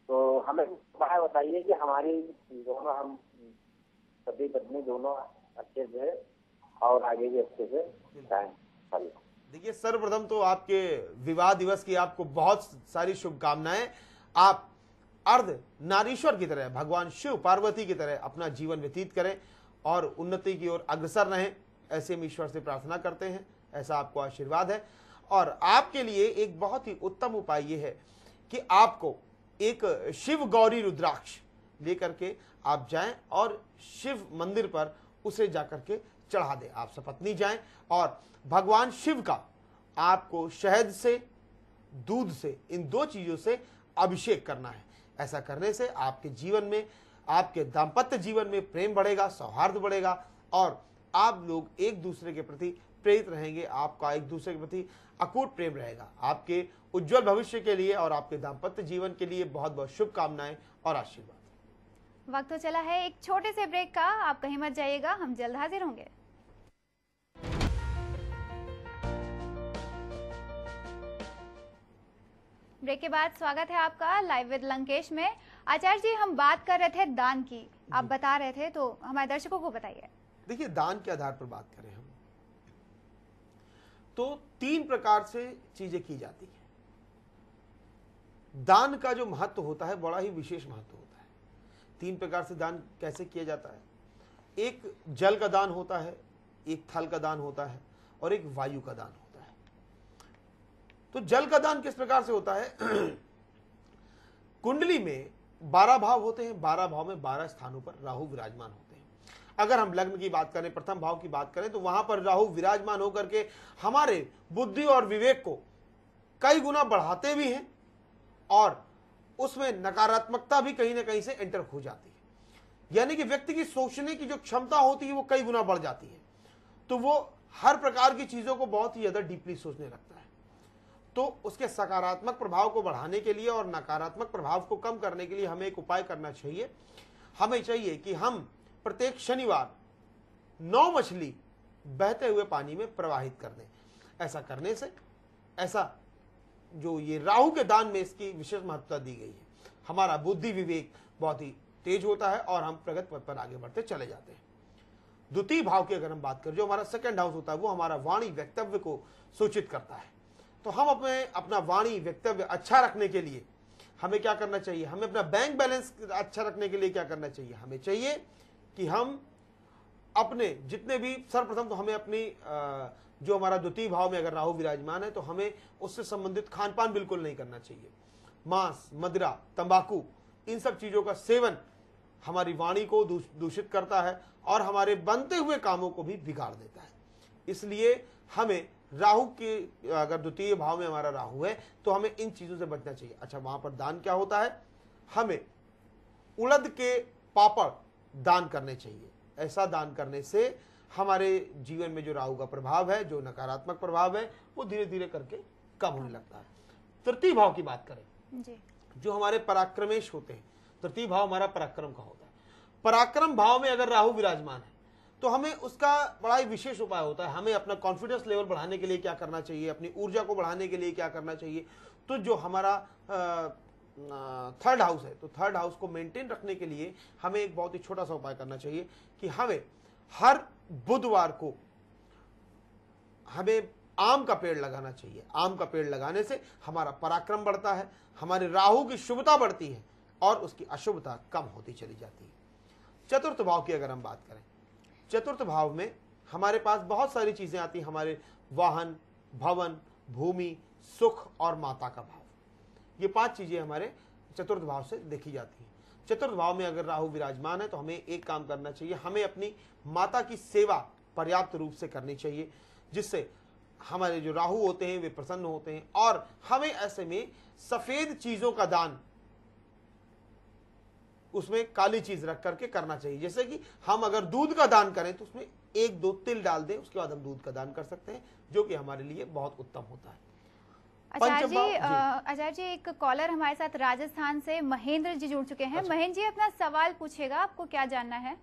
तो हमें उपाय बताइए कि हमारी दोनों हम पति पत्नी दोनों अच्छे से और आगे भी अच्छे से देखिए सर्वप्रथम तो आपके विवाह दिवस की आपको बहुत सारी शुभकामनाएं आप अर्ध नारीश्वर की तरह भगवान शिव पार्वती की तरह अपना जीवन व्यतीत करें और उन्नति की ओर अग्रसर रहें ऐसे हम ईश्वर से प्रार्थना करते हैं ऐसा आपको आशीर्वाद है और आपके लिए एक बहुत ही उत्तम उपाय ये है कि आपको एक शिव गौरी रुद्राक्ष लेकर के आप जाएं और शिव मंदिर पर उसे जाकर के चढ़ा दें आप सपत्नी जाएं और भगवान शिव का आपको शहद से दूध से इन दो चीज़ों से अभिषेक करना है ऐसा करने से आपके जीवन में आपके दाम्पत्य जीवन में प्रेम बढ़ेगा सौहार्द बढ़ेगा और आप लोग एक दूसरे के प्रति प्रेरित रहेंगे आपका एक दूसरे के प्रति अकूट प्रेम रहेगा आपके उज्जवल भविष्य के लिए और आपके दाम्पत्य जीवन के लिए बहुत बहुत शुभकामनाएं और आशीर्वाद वक्त तो चला है एक छोटे से ब्रेक का आप कहीं मत जाइएगा हम जल्द हाजिर होंगे ब्रेक के बाद स्वागत है आपका लाइव विद लंकेश में आचार्य जी हम बात कर रहे थे दान की आप बता रहे थे तो हमारे दर्शकों को बताइए देखिए दान के आधार पर बात करें हम तो तीन प्रकार से चीजें की जाती है दान का जो महत्व होता है बड़ा ही विशेष महत्व होता है तीन प्रकार से दान कैसे किया जाता है एक जल का दान होता है एक थल का दान होता है और एक वायु का दान होता है तो जल का दान किस प्रकार से होता है कुंडली में बारह भाव होते हैं बारह भाव में बारह स्थानों पर राहु विराजमान होते हैं अगर हम लग्न की बात करें प्रथम भाव की बात करें तो वहां पर राहु विराजमान होकर के हमारे बुद्धि और विवेक को कई गुना बढ़ाते भी हैं और उसमें नकारात्मकता भी कहीं ना कहीं से एंटर हो जाती है यानी कि व्यक्ति की सोचने की जो क्षमता होती है वो कई गुना बढ़ जाती है तो वो हर प्रकार की चीजों को बहुत ही ज्यादा डीपली सोचने लगता है तो उसके सकारात्मक प्रभाव को बढ़ाने के लिए और नकारात्मक प्रभाव को कम करने के लिए हमें एक उपाय करना चाहिए हमें चाहिए कि हम प्रत्येक शनिवार नौ मछली बहते हुए पानी में प्रवाहित कर दें ऐसा करने से ऐसा जो ये राहु के दान में इसकी विशेष महत्वता दी गई है हमारा बुद्धि विवेक बहुत ही तेज होता है और हम प्रगत पथ पर आगे बढ़ते चले जाते हैं द्वितीय भाव की अगर हम बात करें जो हमारा सेकेंड हाउस होता है वो हमारा वाणी वक्तव्य को सूचित करता है तो हम अपने अपना वाणी वक्तव्य अच्छा रखने के लिए हमें क्या करना चाहिए हमें अपना बैंक बैलेंस अच्छा रखने के लिए क्या करना चाहिए हमें चाहिए कि हम अपने जितने भी सर्वप्रथम तो हमें अपनी जो हमारा द्वितीय भाव में अगर राहु विराजमान है तो हमें उससे संबंधित खान पान बिल्कुल नहीं करना चाहिए मांस मदिरा तंबाकू इन सब चीज़ों का सेवन हमारी वाणी को दूषित करता है और हमारे बनते हुए कामों को भी बिगाड़ देता है इसलिए हमें राहु के अगर द्वितीय भाव में हमारा राहु है तो हमें इन चीज़ों से बचना चाहिए अच्छा वहां पर दान क्या होता है हमें उड़द के पापड़ दान करने चाहिए ऐसा दान करने से हमारे जीवन में जो राहु का प्रभाव है जो नकारात्मक प्रभाव है वो धीरे धीरे करके कम होने लगता है तृतीय भाव की बात करें जी। जो हमारे पराक्रमेश होते हैं तृतीय भाव हमारा पराक्रम का होता है पराक्रम भाव में अगर राहु विराजमान है तो हमें उसका बड़ा ही विशेष उपाय होता है हमें अपना कॉन्फिडेंस लेवल बढ़ाने के लिए क्या करना चाहिए अपनी ऊर्जा को बढ़ाने के लिए क्या करना चाहिए तो जो हमारा थर्ड हाउस है तो थर्ड हाउस को मेंटेन रखने के लिए हमें एक बहुत ही छोटा सा उपाय करना चाहिए कि हमें हर बुधवार को हमें आम का पेड़ लगाना चाहिए आम का पेड़ लगाने से हमारा पराक्रम बढ़ता है हमारे राहु की शुभता बढ़ती है और उसकी अशुभता कम होती चली जाती है चतुर्थ भाव की अगर हम बात करें चतुर्थ भाव में हमारे पास बहुत सारी चीजें आती हमारे वाहन भवन भूमि सुख और माता का भाव ये पांच चीजें हमारे चतुर्थ भाव से देखी जाती हैं चतुर्थ भाव में अगर राहु विराजमान है तो हमें एक काम करना चाहिए हमें अपनी माता की सेवा पर्याप्त रूप से करनी चाहिए जिससे हमारे जो राहु होते हैं वे प्रसन्न होते हैं और हमें ऐसे में सफेद चीजों का दान उसमें काली चीज रख करके करना चाहिए जैसे कि हम अगर दूध का दान करें तो उसमें एक दो तिल डाल दें उसके बाद हम दूध का दान कर सकते हैं जो कि हमारे लिए बहुत उत्तम होता है अजय जी जी एक कॉलर हमारे साथ राजस्थान से महेंद्र जी जुड़ चुके हैं अच्छा। महेंद्र जी अपना सवाल पूछेगा आपको क्या जानना है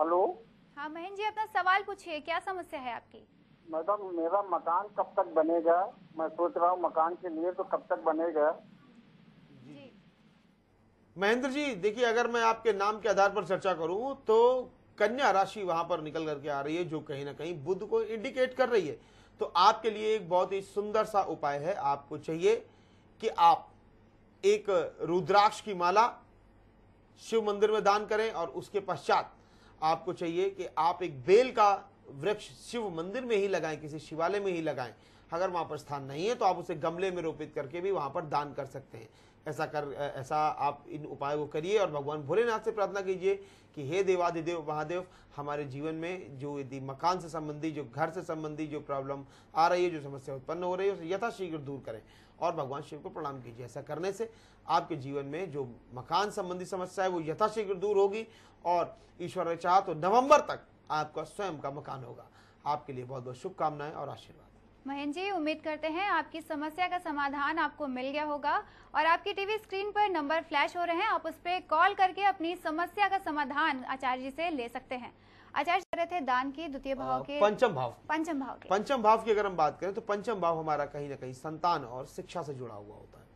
हेलो हाँ महेंद्र जी अपना सवाल पूछिए क्या समस्या है आपकी मैडम मेरा मकान कब तक बनेगा मैं सोच रहा हूँ मकान के लिए तो कब तक बनेगा महेंद्र जी देखिए अगर मैं आपके नाम के आधार पर चर्चा करूं तो कन्या राशि वहां पर निकल करके आ रही है जो कहीं ना कहीं बुद्ध को इंडिकेट कर रही है तो आपके लिए एक बहुत ही सुंदर सा उपाय है आपको चाहिए कि आप एक रुद्राक्ष की माला शिव मंदिर में दान करें और उसके पश्चात आपको चाहिए कि आप एक बेल का वृक्ष शिव मंदिर में ही लगाएं किसी शिवालय में ही लगाएं अगर वहां पर स्थान नहीं है तो आप उसे गमले में रोपित करके भी वहां पर दान कर सकते हैं ऐसा कर ऐसा आप इन उपायों को करिए और भगवान भोलेनाथ से प्रार्थना कीजिए कि हे देवादिदेव महादेव हमारे जीवन में जो यदि मकान से संबंधी जो घर से संबंधी जो प्रॉब्लम आ रही है जो समस्या उत्पन्न हो रही है उसे यथाशीघ्र दूर करें और भगवान शिव को प्रणाम कीजिए ऐसा करने से आपके जीवन में जो मकान संबंधी समस्या है वो यथाशीघ्र दूर होगी और ईश्वर ने चाह तो नवंबर तक आपका स्वयं का मकान होगा आपके लिए बहुत बहुत शुभकामनाएं और आशीर्वाद महेंद्र जी उम्मीद करते हैं आपकी समस्या का समाधान आपको मिल गया होगा और आपकी टीवी स्क्रीन पर नंबर फ्लैश हो रहे हैं आप उस पर कॉल करके अपनी समस्या का समाधान आचार्य जी से ले सकते हैं आचार्य कर रहे थे दान की द्वितीय भाव हाँ, के पंचम भाव पंचम भाव के पंचम भाव की अगर हम बात करें तो पंचम भाव हमारा कहीं ना कहीं संतान और शिक्षा से जुड़ा हुआ होता है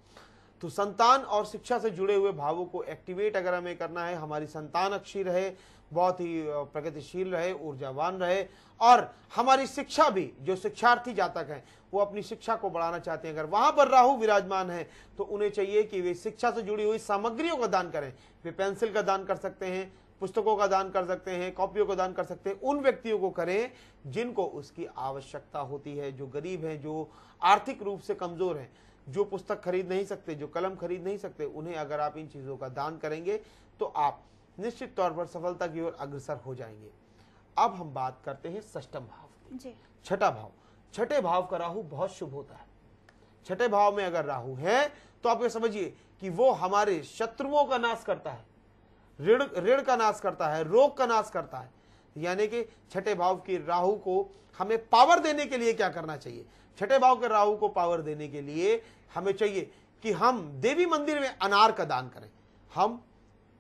तो संतान और शिक्षा से जुड़े हुए भावों को एक्टिवेट अगर हमें करना है हमारी संतान अच्छी रहे बहुत ही प्रगतिशील रहे ऊर्जावान रहे और हमारी शिक्षा भी जो शिक्षार्थी जातक हैं वो अपनी शिक्षा को बढ़ाना चाहते हैं अगर वहां पर राहु विराजमान है तो उन्हें चाहिए कि वे शिक्षा से जुड़ी हुई सामग्रियों का दान करें वे पेंसिल का दान कर सकते हैं पुस्तकों का दान कर सकते हैं कॉपियों का दान कर सकते हैं उन व्यक्तियों को करें जिनको उसकी आवश्यकता होती है जो गरीब हैं जो आर्थिक रूप से कमजोर हैं जो पुस्तक खरीद नहीं सकते जो कलम खरीद नहीं सकते उन्हें अगर आप इन चीज़ों का दान करेंगे तो आप निश्चित तौर पर सफलता की ओर अग्रसर हो जाएंगे अब हम बात करते हैं सष्टम भाव छठा भाव छठे भाव का राहु बहुत शुभ होता है छठे भाव में अगर राहु है तो आप ये समझिए कि वो हमारे शत्रुओं का नाश करता है ऋण ऋण का नाश करता है रोग का नाश करता है यानी कि छठे भाव की राहु को हमें पावर देने के लिए क्या करना चाहिए छठे भाव के राहु को पावर देने के लिए हमें चाहिए कि हम देवी मंदिर में अनार का दान करें हम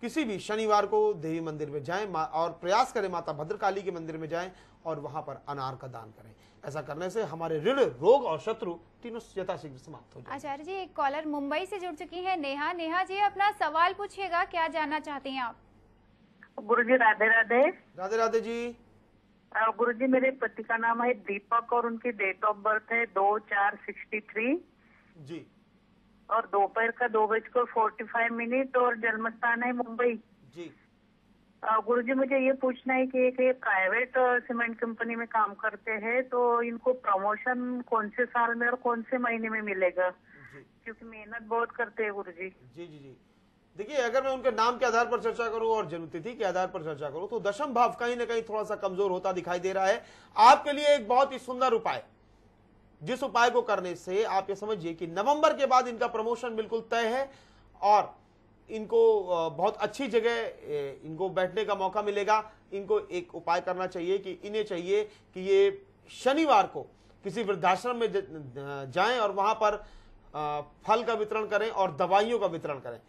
किसी भी शनिवार को देवी मंदिर में जाएं और प्रयास करें माता भद्रकाली के मंदिर में जाएं और वहां पर अनार का दान करें ऐसा करने से हमारे ऋण रोग और शत्रु तीनों यथाशीघ्र समाप्त हो जाए आचार्य जी एक कॉलर मुंबई से जुड़ चुकी है नेहा नेहा जी अपना सवाल पूछिएगा क्या जानना चाहते हैं आप गुरु जी राधे राधे राधे राधे जी गुरु जी मेरे पति का नाम है दीपक और उनकी डेट ऑफ बर्थ है दो चार सिक्सटी थ्री जी और दोपहर का दो बजकर फोर्टी फाइव मिनट और जन्म स्थान है मुंबई जी गुरु जी मुझे ये पूछना है कि एक ये प्राइवेट सीमेंट कंपनी में काम करते हैं तो इनको प्रमोशन कौन से साल में और कौन से महीने में मिलेगा क्योंकि मेहनत बहुत करते हैं गुरु जी जी जी जी देखिए अगर मैं उनके नाम के आधार पर चर्चा करूं और जन्मतिथि के आधार पर चर्चा करूं तो दशम भाव कहीं ना कहीं थोड़ा सा कमजोर होता दिखाई दे रहा है आपके लिए एक बहुत ही सुंदर उपाय जिस उपाय को करने से आप ये समझिए कि नवंबर के बाद इनका प्रमोशन बिल्कुल तय है और इनको बहुत अच्छी जगह इनको बैठने का मौका मिलेगा इनको एक उपाय करना चाहिए कि इन्हें चाहिए कि ये शनिवार को किसी वृद्धाश्रम में जाएं और वहां पर फल का वितरण करें और दवाइयों का वितरण करें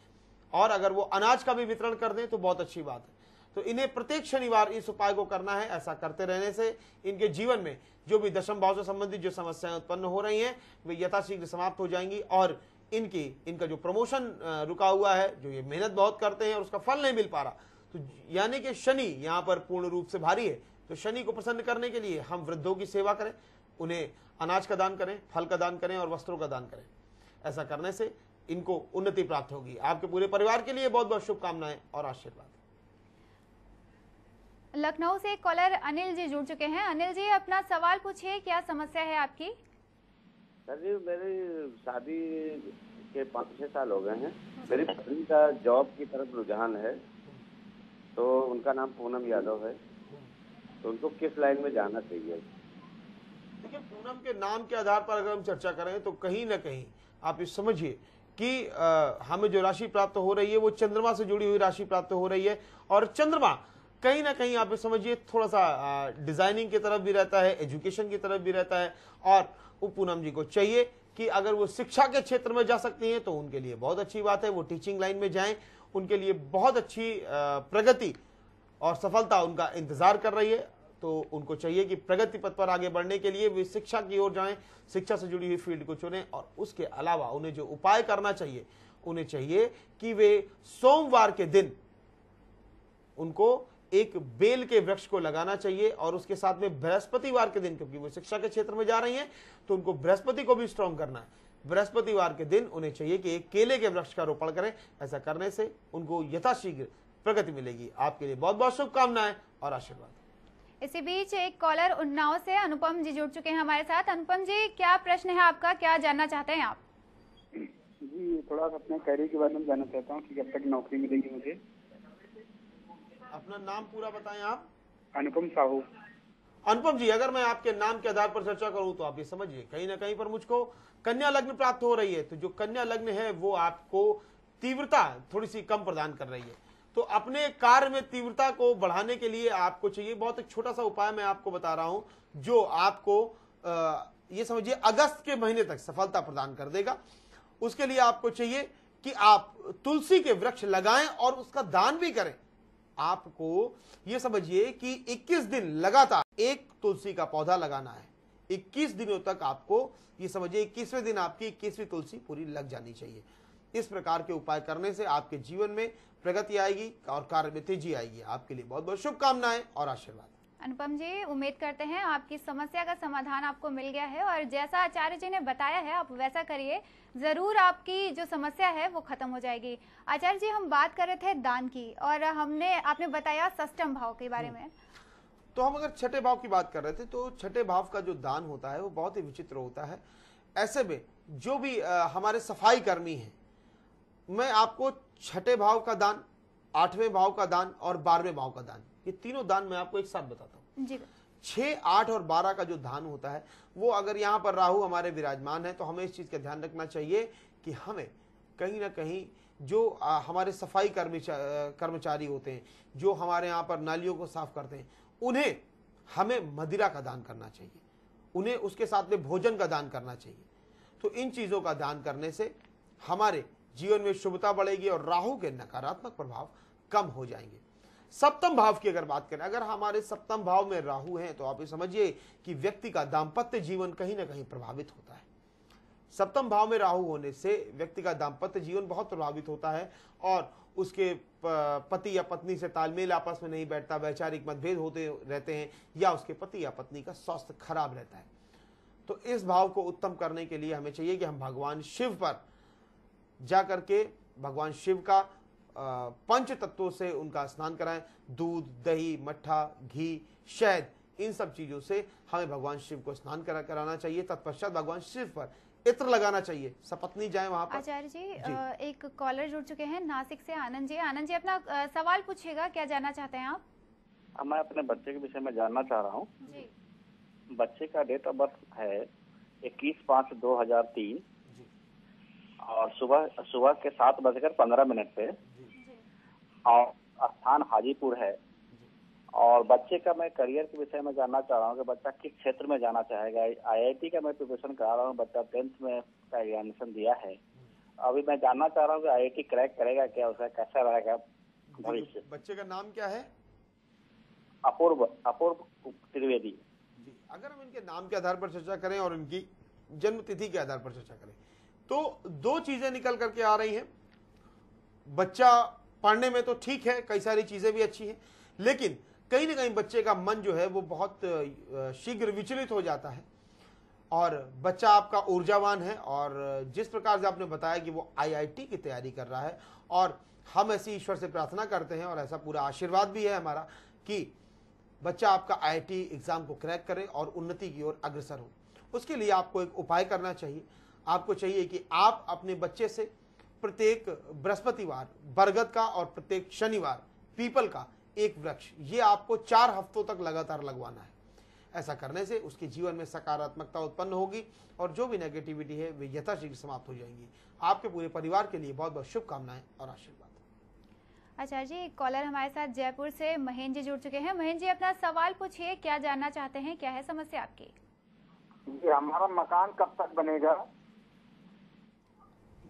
और अगर वो अनाज का भी वितरण कर दें तो बहुत अच्छी बात है तो इन्हें प्रत्येक शनिवार इस उपाय को करना है ऐसा करते रहने से इनके जीवन में जो भी दशम भाव से संबंधित जो समस्याएं उत्पन्न हो रही हैं वे यथाशीघ्र समाप्त हो जाएंगी और इनकी इनका जो प्रमोशन रुका हुआ है जो ये मेहनत बहुत करते हैं और उसका फल नहीं मिल पा रहा तो यानी कि शनि यहाँ पर पूर्ण रूप से भारी है तो शनि को प्रसन्न करने के लिए हम वृद्धों की सेवा करें उन्हें अनाज का दान करें फल का दान करें और वस्त्रों का दान करें ऐसा करने से इनको उन्नति प्राप्त होगी आपके पूरे परिवार के लिए बहुत बहुत शुभकामनाएं और आशीर्वाद लखनऊ से कॉलर अनिल जी जुड़ चुके हैं अनिल जी अपना सवाल पूछिए क्या समस्या है आपकी सर जी मेरी शादी के पाँच छह साल हो गए हैं मेरी पत्नी का जॉब की तरफ रुझान है तो उनका नाम पूनम यादव है तो उनको किस लाइन में जाना चाहिए देखिए पूनम के नाम के आधार पर अगर हम चर्चा करें तो कहीं ना कहीं आप इस समझिए कि आ, हमें जो राशि प्राप्त हो रही है वो चंद्रमा से जुड़ी हुई राशि प्राप्त हो रही है और चंद्रमा कहीं ना कहीं आप समझिए थोड़ा सा डिजाइनिंग की तरफ भी रहता है एजुकेशन की तरफ भी रहता है और पूनम जी को चाहिए कि अगर वो शिक्षा के क्षेत्र में जा सकती हैं तो उनके लिए बहुत अच्छी बात है वो टीचिंग लाइन में जाएं उनके लिए बहुत अच्छी प्रगति और सफलता उनका इंतजार कर रही है तो उनको चाहिए कि प्रगति पथ पर आगे बढ़ने के लिए वे शिक्षा की ओर जाएं शिक्षा से जुड़ी हुई फील्ड को चुने और उसके अलावा उन्हें जो उपाय करना चाहिए उन्हें चाहिए कि वे सोमवार के दिन उनको एक बेल के वृक्ष को लगाना चाहिए और उसके साथ में बृहस्पतिवार के दिन क्योंकि वो शिक्षा के क्षेत्र में जा रही हैं तो उनको बृहस्पति को भी स्ट्रांग करना है बृहस्पतिवार के दिन उन्हें चाहिए कि एक केले के वृक्ष का रोपण करें ऐसा करने से उनको यथाशीघ्र प्रगति मिलेगी आपके लिए बहुत बहुत शुभकामनाएं और आशीर्वाद इसी बीच एक कॉलर उन्नाव से अनुपम जी जुड़ चुके हैं हमारे साथ अनुपम जी क्या प्रश्न है आपका क्या जानना चाहते हैं आप जी थोड़ा सा अपने करियर के बारे में जानना चाहता हूँ कि जब तक नौकरी मिलेगी मुझे अपना नाम पूरा बताएं आप अनुपम साहू अनुपम जी अगर मैं आपके नाम के आधार पर चर्चा करूं तो आप ये समझिए कहीं ना कहीं पर मुझको कन्या लग्न प्राप्त हो रही है तो जो कन्या लग्न है वो आपको तीव्रता थोड़ी सी कम प्रदान कर रही है तो अपने कार्य में तीव्रता को बढ़ाने के लिए आपको चाहिए बहुत एक छोटा सा उपाय मैं आपको बता रहा हूं जो आपको आ, ये समझिए अगस्त के महीने तक सफलता प्रदान कर देगा उसके लिए आपको चाहिए कि आप तुलसी के वृक्ष लगाएं और उसका दान भी करें आपको यह समझिए कि 21 दिन लगातार एक तुलसी का पौधा लगाना है 21 दिनों तक आपको ये समझिए इक्कीसवें दिन आपकी इक्कीसवीं तुलसी पूरी लग जानी चाहिए इस प्रकार के उपाय करने से आपके जीवन में प्रगति आएगी और कार्य में तेजी आएगी आपके लिए बहुत बहुत शुभकामनाएं और आशीर्वाद अनुपम जी उम्मीद करते हैं आपकी समस्या का समाधान आपको मिल गया है और जैसा आचार्य जी ने बताया है आप वैसा करिए ज़रूर आपकी जो समस्या है वो ख़त्म हो जाएगी आचार्य जी हम बात कर रहे थे दान की और हमने आपने बताया सष्टम भाव के बारे हम्म। में तो हम अगर छठे भाव की बात कर रहे थे तो छठे भाव का जो दान होता है वो बहुत ही विचित्र होता है ऐसे में जो भी हमारे सफाई कर्मी हैं मैं आपको छठे भाव का दान आठवें भाव का दान और बारहवें भाव का दान ये तीनों दान मैं आपको एक साथ बताता हूँ छह आठ और बारह का जो धान होता है वो अगर यहाँ पर राहु हमारे विराजमान है तो हमें इस चीज़ का ध्यान रखना चाहिए कि हमें कहीं ना कहीं जो हमारे सफाई कर्मचारी होते हैं जो हमारे यहाँ पर नालियों को साफ करते हैं उन्हें हमें मदिरा का दान करना चाहिए उन्हें उसके साथ में भोजन का दान करना चाहिए तो इन चीज़ों का दान करने से हमारे जीवन में शुभता बढ़ेगी और राहु के नकारात्मक प्रभाव कम हो जाएंगे सप्तम भाव की अगर बात करें अगर हमारे सप्तम भाव में राहु है तो आप ये समझिए कि व्यक्ति का दाम्पत्य जीवन कहीं ना कहीं प्रभावित होता है सप्तम भाव में राहु होने से व्यक्ति का दाम्पत्य जीवन बहुत प्रभावित होता है और उसके पति या पत्नी से तालमेल आपस में नहीं बैठता वैचारिक मतभेद होते रहते हैं या उसके पति या पत्नी का स्वास्थ्य खराब रहता है तो इस भाव को उत्तम करने के लिए हमें चाहिए कि हम भगवान शिव पर जा करके भगवान शिव का पंच तत्वों से उनका स्नान कराएं दूध दही मट्ठा घी शहद इन सब चीज़ों से हमें भगवान शिव को स्नान करा कराना चाहिए तत्पश्चात भगवान शिव पर इत्र लगाना चाहिए सपत्नी जाए वहाँ पर आचार्य जी, जी एक कॉलर जुड़ चुके हैं नासिक से आनंद जी आनंद जी अपना सवाल पूछेगा क्या जानना चाहते हैं आप हाँ, मैं अपने बच्चे के विषय में जानना चाह रहा हूँ बच्चे का डेट ऑफ बर्थ है इक्कीस पाँच दो हजार तीन और सुबह सुबह के सात बजकर पंद्रह मिनट पे स्थान हाजीपुर है और बच्चे का मैं करियर के विषय में जानना चाह रहा हूँ कि बच्चा किस क्षेत्र में जाना चाहेगा आईआईटी का मैं प्रिपरेशन करा रहा हूँ बच्चा टेंथ में का एग्जामिनेशन दिया है अभी मैं जानना चाह रहा हूँ कि आईआईटी क्रैक करेगा क्या उसका कैसा रहेगा भविष्य बच्चे का नाम क्या है अपूर्व अपूर्व त्रिवेदी अगर हम इनके नाम के आधार पर चर्चा करें और इनकी जन्म तिथि के आधार पर चर्चा करें तो दो चीजें निकल करके आ रही हैं बच्चा पढ़ने में तो ठीक है कई सारी चीज़ें भी अच्छी हैं लेकिन कहीं ना कहीं बच्चे का मन जो है वो बहुत शीघ्र विचलित हो जाता है और बच्चा आपका ऊर्जावान है और जिस प्रकार से आपने बताया कि वो आईआईटी की तैयारी कर रहा है और हम ऐसी ईश्वर से प्रार्थना करते हैं और ऐसा पूरा आशीर्वाद भी है हमारा कि बच्चा आपका आईआईटी एग्ज़ाम को क्रैक करे और उन्नति की ओर अग्रसर हो उसके लिए आपको एक उपाय करना चाहिए आपको चाहिए कि आप अपने बच्चे से प्रत्येक बृहस्पतिवार बरगद का और प्रत्येक शनिवार पीपल का एक वृक्ष ये आपको चार हफ्तों तक लगातार लगवाना है ऐसा करने से उसके जीवन में सकारात्मकता उत्पन्न होगी और जो भी नेगेटिविटी है वे यथाशीघ्र समाप्त हो जाएंगी आपके पूरे परिवार के लिए बहुत बहुत शुभकामनाएं और आशीर्वाद आचार्य जी कॉलर हमारे साथ जयपुर से महेंद्र जी जुड़ चुके हैं महेंद्र जी अपना सवाल पूछिए क्या जानना चाहते हैं क्या है समस्या आपकी हमारा मकान कब तक बनेगा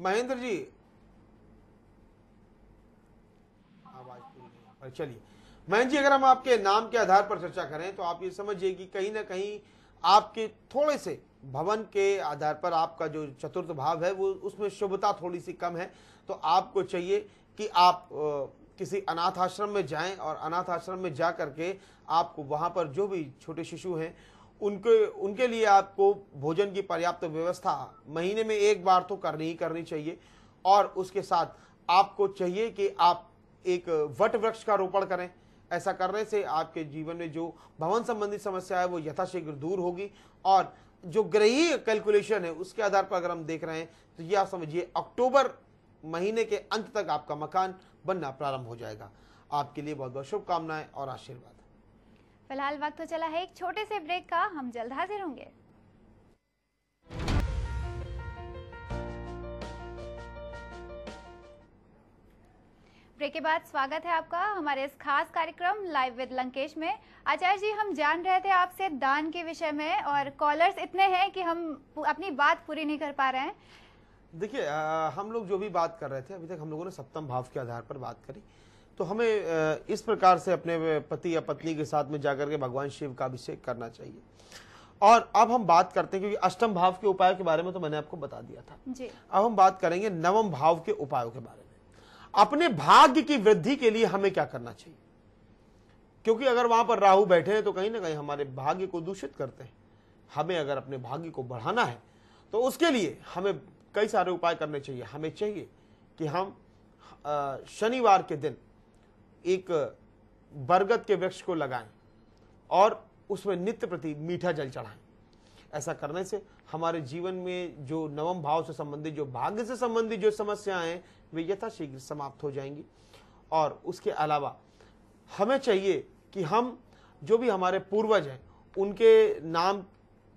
महेंद्र जी चलिए महन जी अगर हम आपके नाम के आधार पर चर्चा करें तो आप ये समझिए कि कहीं ना कहीं आपके थोड़े से भवन के आधार पर आपका जो चतुर्थ भाव है वो उसमें शुभता थोड़ी सी कम है तो आपको चाहिए कि आप किसी अनाथ आश्रम में जाएं और अनाथ आश्रम में जा करके आपको वहाँ पर जो भी छोटे शिशु हैं उनके उनके लिए आपको भोजन की पर्याप्त व्यवस्था महीने में एक बार तो करनी ही करनी चाहिए और उसके साथ आपको चाहिए कि आप एक वट वृक्ष का रोपण करें ऐसा करने से आपके जीवन में जो भवन संबंधी समस्या है वो यथाशीघ्र दूर होगी और जो ग्रही कैलकुलेशन है उसके आधार पर अगर हम देख रहे हैं तो ये आप समझिए अक्टूबर महीने के अंत तक आपका मकान बनना प्रारंभ हो जाएगा आपके लिए बहुत बहुत शुभकामनाएं और आशीर्वाद फिलहाल वक्त तो चला है एक छोटे से ब्रेक का हम जल्द हाजिर होंगे ब्रेक के बाद स्वागत है आपका हमारे इस खास कार्यक्रम लाइव विद लंकेश में आचार्य जी हम जान रहे थे आपसे दान के विषय में और कॉलर्स इतने हैं कि हम अपनी बात पूरी नहीं कर पा रहे हैं देखिए हम लोग जो भी बात कर रहे थे अभी तक हम लोगों ने सप्तम भाव के आधार पर बात करी तो हमें इस प्रकार से अपने पति या पत्नी के साथ में जाकर के भगवान शिव का अभिषेक करना चाहिए और अब हम बात करते हैं क्योंकि अष्टम भाव के उपायों के बारे में तो मैंने आपको बता दिया था जी। अब हम बात करेंगे नवम भाव के उपायों के बारे में अपने भाग्य की वृद्धि के लिए हमें क्या करना चाहिए क्योंकि अगर वहां पर राहु बैठे हैं तो कहीं ना कहीं हमारे भाग्य को दूषित करते हैं हमें अगर अपने भाग्य को बढ़ाना है तो उसके लिए हमें कई सारे उपाय करने चाहिए हमें चाहिए कि हम शनिवार के दिन एक बरगद के वृक्ष को लगाएं और उसमें नित्य प्रति मीठा जल चढ़ाएं ऐसा करने से हमारे जीवन में जो नवम भाव से संबंधित जो भाग्य से संबंधित जो समस्याएं हैं वे यथाशीघ्र समाप्त हो जाएंगी और उसके अलावा हमें चाहिए कि हम जो भी हमारे पूर्वज हैं उनके नाम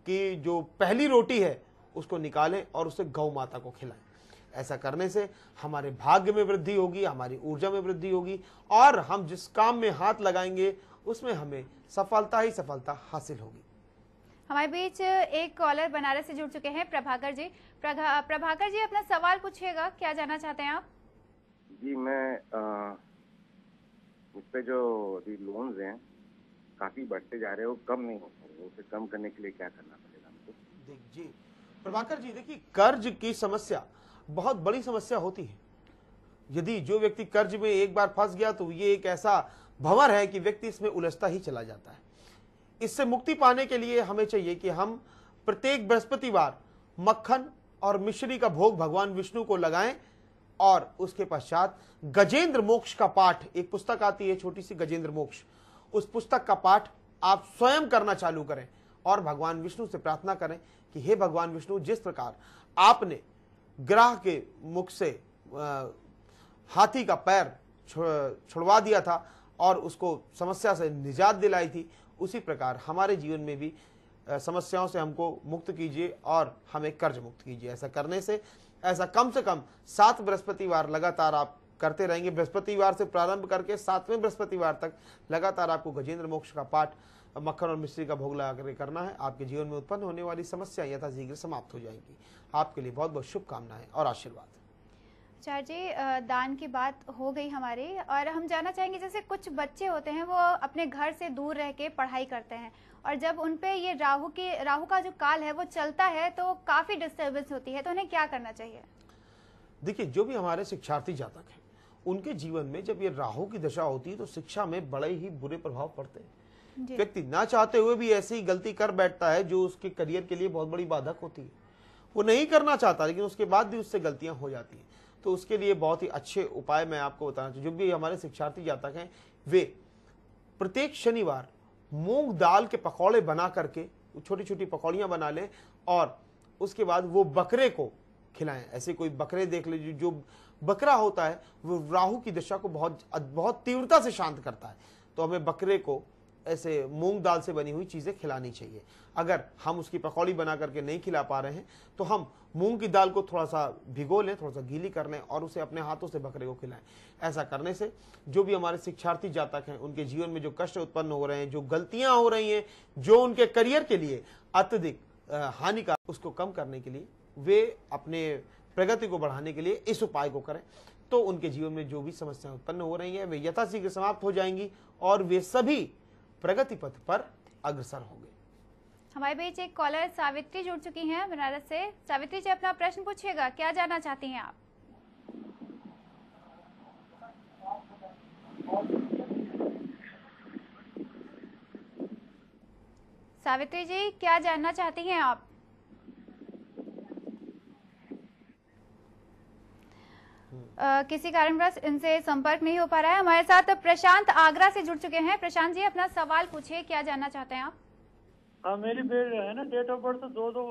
की जो पहली रोटी है उसको निकालें और उसे गौ माता को खिलाएं ऐसा करने से हमारे भाग्य में वृद्धि होगी हमारी ऊर्जा में वृद्धि होगी और हम जिस काम में हाथ लगाएंगे उसमें हमें सफलता ही सफलता हासिल होगी हमारे बीच एक कॉलर बनारस से जुड़ चुके हैं प्रभाकर जी प्रभा, प्रभाकर जी अपना सवाल पूछिएगा क्या जानना चाहते हैं आप जी मैं मुझ पे जो अभी लोन हैं काफी बढ़ते जा रहे हो कम नहीं हो उसे कम करने के लिए क्या करना पड़ेगा हमको जी प्रभाकर जी देखिए कर्ज की समस्या बहुत बड़ी समस्या होती है यदि जो व्यक्ति कर्ज में एक बार फंस गया तो ये एक ऐसा भंवर है कि व्यक्ति इसमें उलझता ही चला जाता है इससे मुक्ति पाने के लिए हमें चाहिए कि हम प्रत्येक बृहस्पतिवार मक्खन और मिश्री का भोग भगवान विष्णु को लगाएं और उसके पश्चात गजेंद्र मोक्ष का पाठ एक पुस्तक आती है छोटी सी गजेंद्र मोक्ष उस पुस्तक का पाठ आप स्वयं करना चालू करें और भगवान विष्णु से प्रार्थना करें कि हे भगवान विष्णु जिस प्रकार आपने ग्रह के मुख से हाथी का पैर छुड़वा दिया था और उसको समस्या से निजात दिलाई थी उसी प्रकार हमारे जीवन में भी समस्याओं से हमको मुक्त कीजिए और हमें कर्ज मुक्त कीजिए ऐसा करने से ऐसा कम से कम सात बृहस्पतिवार लगातार आप करते रहेंगे बृहस्पतिवार से प्रारंभ करके सातवें बृहस्पतिवार तक लगातार आपको गजेंद्र मोक्ष का पाठ मक्खन और मिश्री का भोग लगा करके करना है आपके जीवन में उत्पन्न होने वाली समस्या यथाशीघ्र समाप्त हो जाएंगी आपके लिए बहुत बहुत शुभकामनाएं और आशीर्वाद चार जी दान की बात हो गई हमारी और हम जानना चाहेंगे जैसे कुछ बच्चे होते हैं वो अपने घर से दूर रह के पढ़ाई करते हैं और जब उन ये राहु की राहु का जो काल है वो चलता है तो काफ़ी डिस्टर्बेंस होती है तो उन्हें क्या करना चाहिए देखिए जो भी हमारे शिक्षार्थी जातक हैं उनके जीवन में जब ये राहु की दशा होती है तो शिक्षा में बड़े ही बुरे प्रभाव पड़ते हैं व्यक्ति ना चाहते हुए भी ऐसी गलती कर बैठता है जो उसके करियर के लिए बहुत बड़ी बाधक होती है वो नहीं करना चाहता लेकिन उसके बाद भी उससे गलतियां हो जाती हैं तो उसके लिए बहुत ही अच्छे उपाय मैं आपको बताना चाहूँ जो भी हमारे शिक्षार्थी जातक हैं वे प्रत्येक शनिवार मूंग दाल के पकौड़े बना करके छोटी छोटी पकौड़ियाँ बना लें और उसके बाद वो बकरे को खिलाएं ऐसे कोई बकरे देख लीजिए जो बकरा होता है वो राहु की दशा को बहुत बहुत तीव्रता से शांत करता है तो हमें बकरे को ऐसे मूंग दाल से बनी हुई चीज़ें खिलानी चाहिए अगर हम उसकी पकौड़ी बना करके नहीं खिला पा रहे हैं तो हम मूंग की दाल को थोड़ा सा भिगो लें थोड़ा सा गीली कर लें और उसे अपने हाथों से बकरे को खिलाएं ऐसा करने से जो भी हमारे शिक्षार्थी जातक हैं उनके जीवन में जो कष्ट उत्पन्न हो रहे हैं जो गलतियां हो रही हैं जो उनके करियर के लिए अत्यधिक हानिकारक उसको कम करने के लिए वे अपने प्रगति को बढ़ाने के लिए इस उपाय को करें तो उनके जीवन में जो भी समस्याएं उत्पन्न हो रही हैं वे यथाशीघ्र समाप्त हो जाएंगी और वे सभी प्रगति पथ पर अग्रसर होंगे हमारे बीच एक कॉलर सावित्री जुड़ चुकी हैं बनारस से सावित्री जी अपना प्रश्न पूछिएगा क्या जानना चाहती हैं आप सावित्री जी क्या जानना चाहती हैं आप किसी कारणवश इनसे संपर्क नहीं हो पा रहा है हमारे साथ प्रशांत आगरा से जुड़ चुके हैं प्रशांत जी अपना सवाल पूछिए क्या जानना चाहते हैं आप आ, हाँ, मेरी बेट है ना डेट ऑफ बर्थ दो दो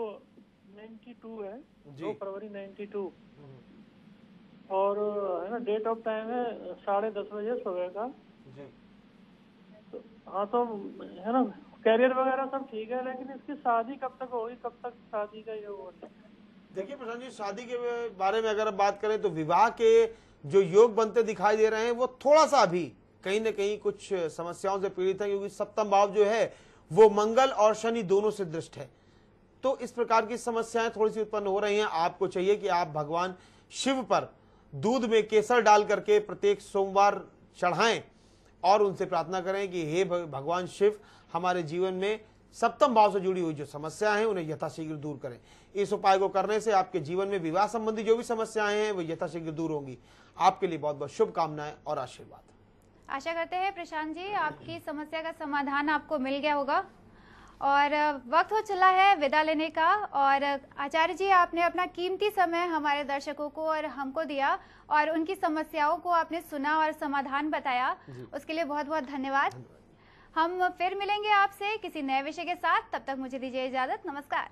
नाइन्टी टू है दो फरवरी नाइन्टी टू और है ना डेट ऑफ टाइम है साढ़े दस बजे सुबह का जी तो, हाँ तो है ना कैरियर वगैरह सब ठीक है लेकिन इसकी शादी कब तक होगी कब तक शादी का ये वो देखिए प्रशांत जी शादी के बारे में अगर बात करें तो विवाह के जो योग बनते दिखाई दे रहे हैं वो थोड़ा सा भी कहीं ना कहीं कुछ समस्याओं से पीड़ित है क्योंकि सप्तम भाव जो है वो मंगल और शनि दोनों से दृष्ट है तो इस प्रकार की समस्याएं थोड़ी सी उत्पन्न हो रही हैं आपको चाहिए कि आप भगवान शिव पर दूध में केसर डाल करके प्रत्येक सोमवार चढ़ाएं और उनसे प्रार्थना करें कि हे भगवान शिव हमारे जीवन में सप्तम भाव से जुड़ी हुई जो समस्या है उन्हें यथाशीघ्र दूर करें इस उपाय को करने से आपके जीवन में विवाह संबंधी जो भी समस्याएं हैं वो यथाशीघ्र दूर होंगी आपके लिए बहुत बहुत शुभकामनाएं और आशीर्वाद आशा करते हैं प्रशांत जी आपकी समस्या का समाधान आपको मिल गया होगा और वक्त हो चला है विदा लेने का और आचार्य जी आपने अपना कीमती समय हमारे दर्शकों को और हमको दिया और उनकी समस्याओं को आपने सुना और समाधान बताया उसके लिए बहुत बहुत धन्यवाद हम फिर मिलेंगे आपसे किसी नए विषय के साथ तब तक मुझे दीजिए इजाजत नमस्कार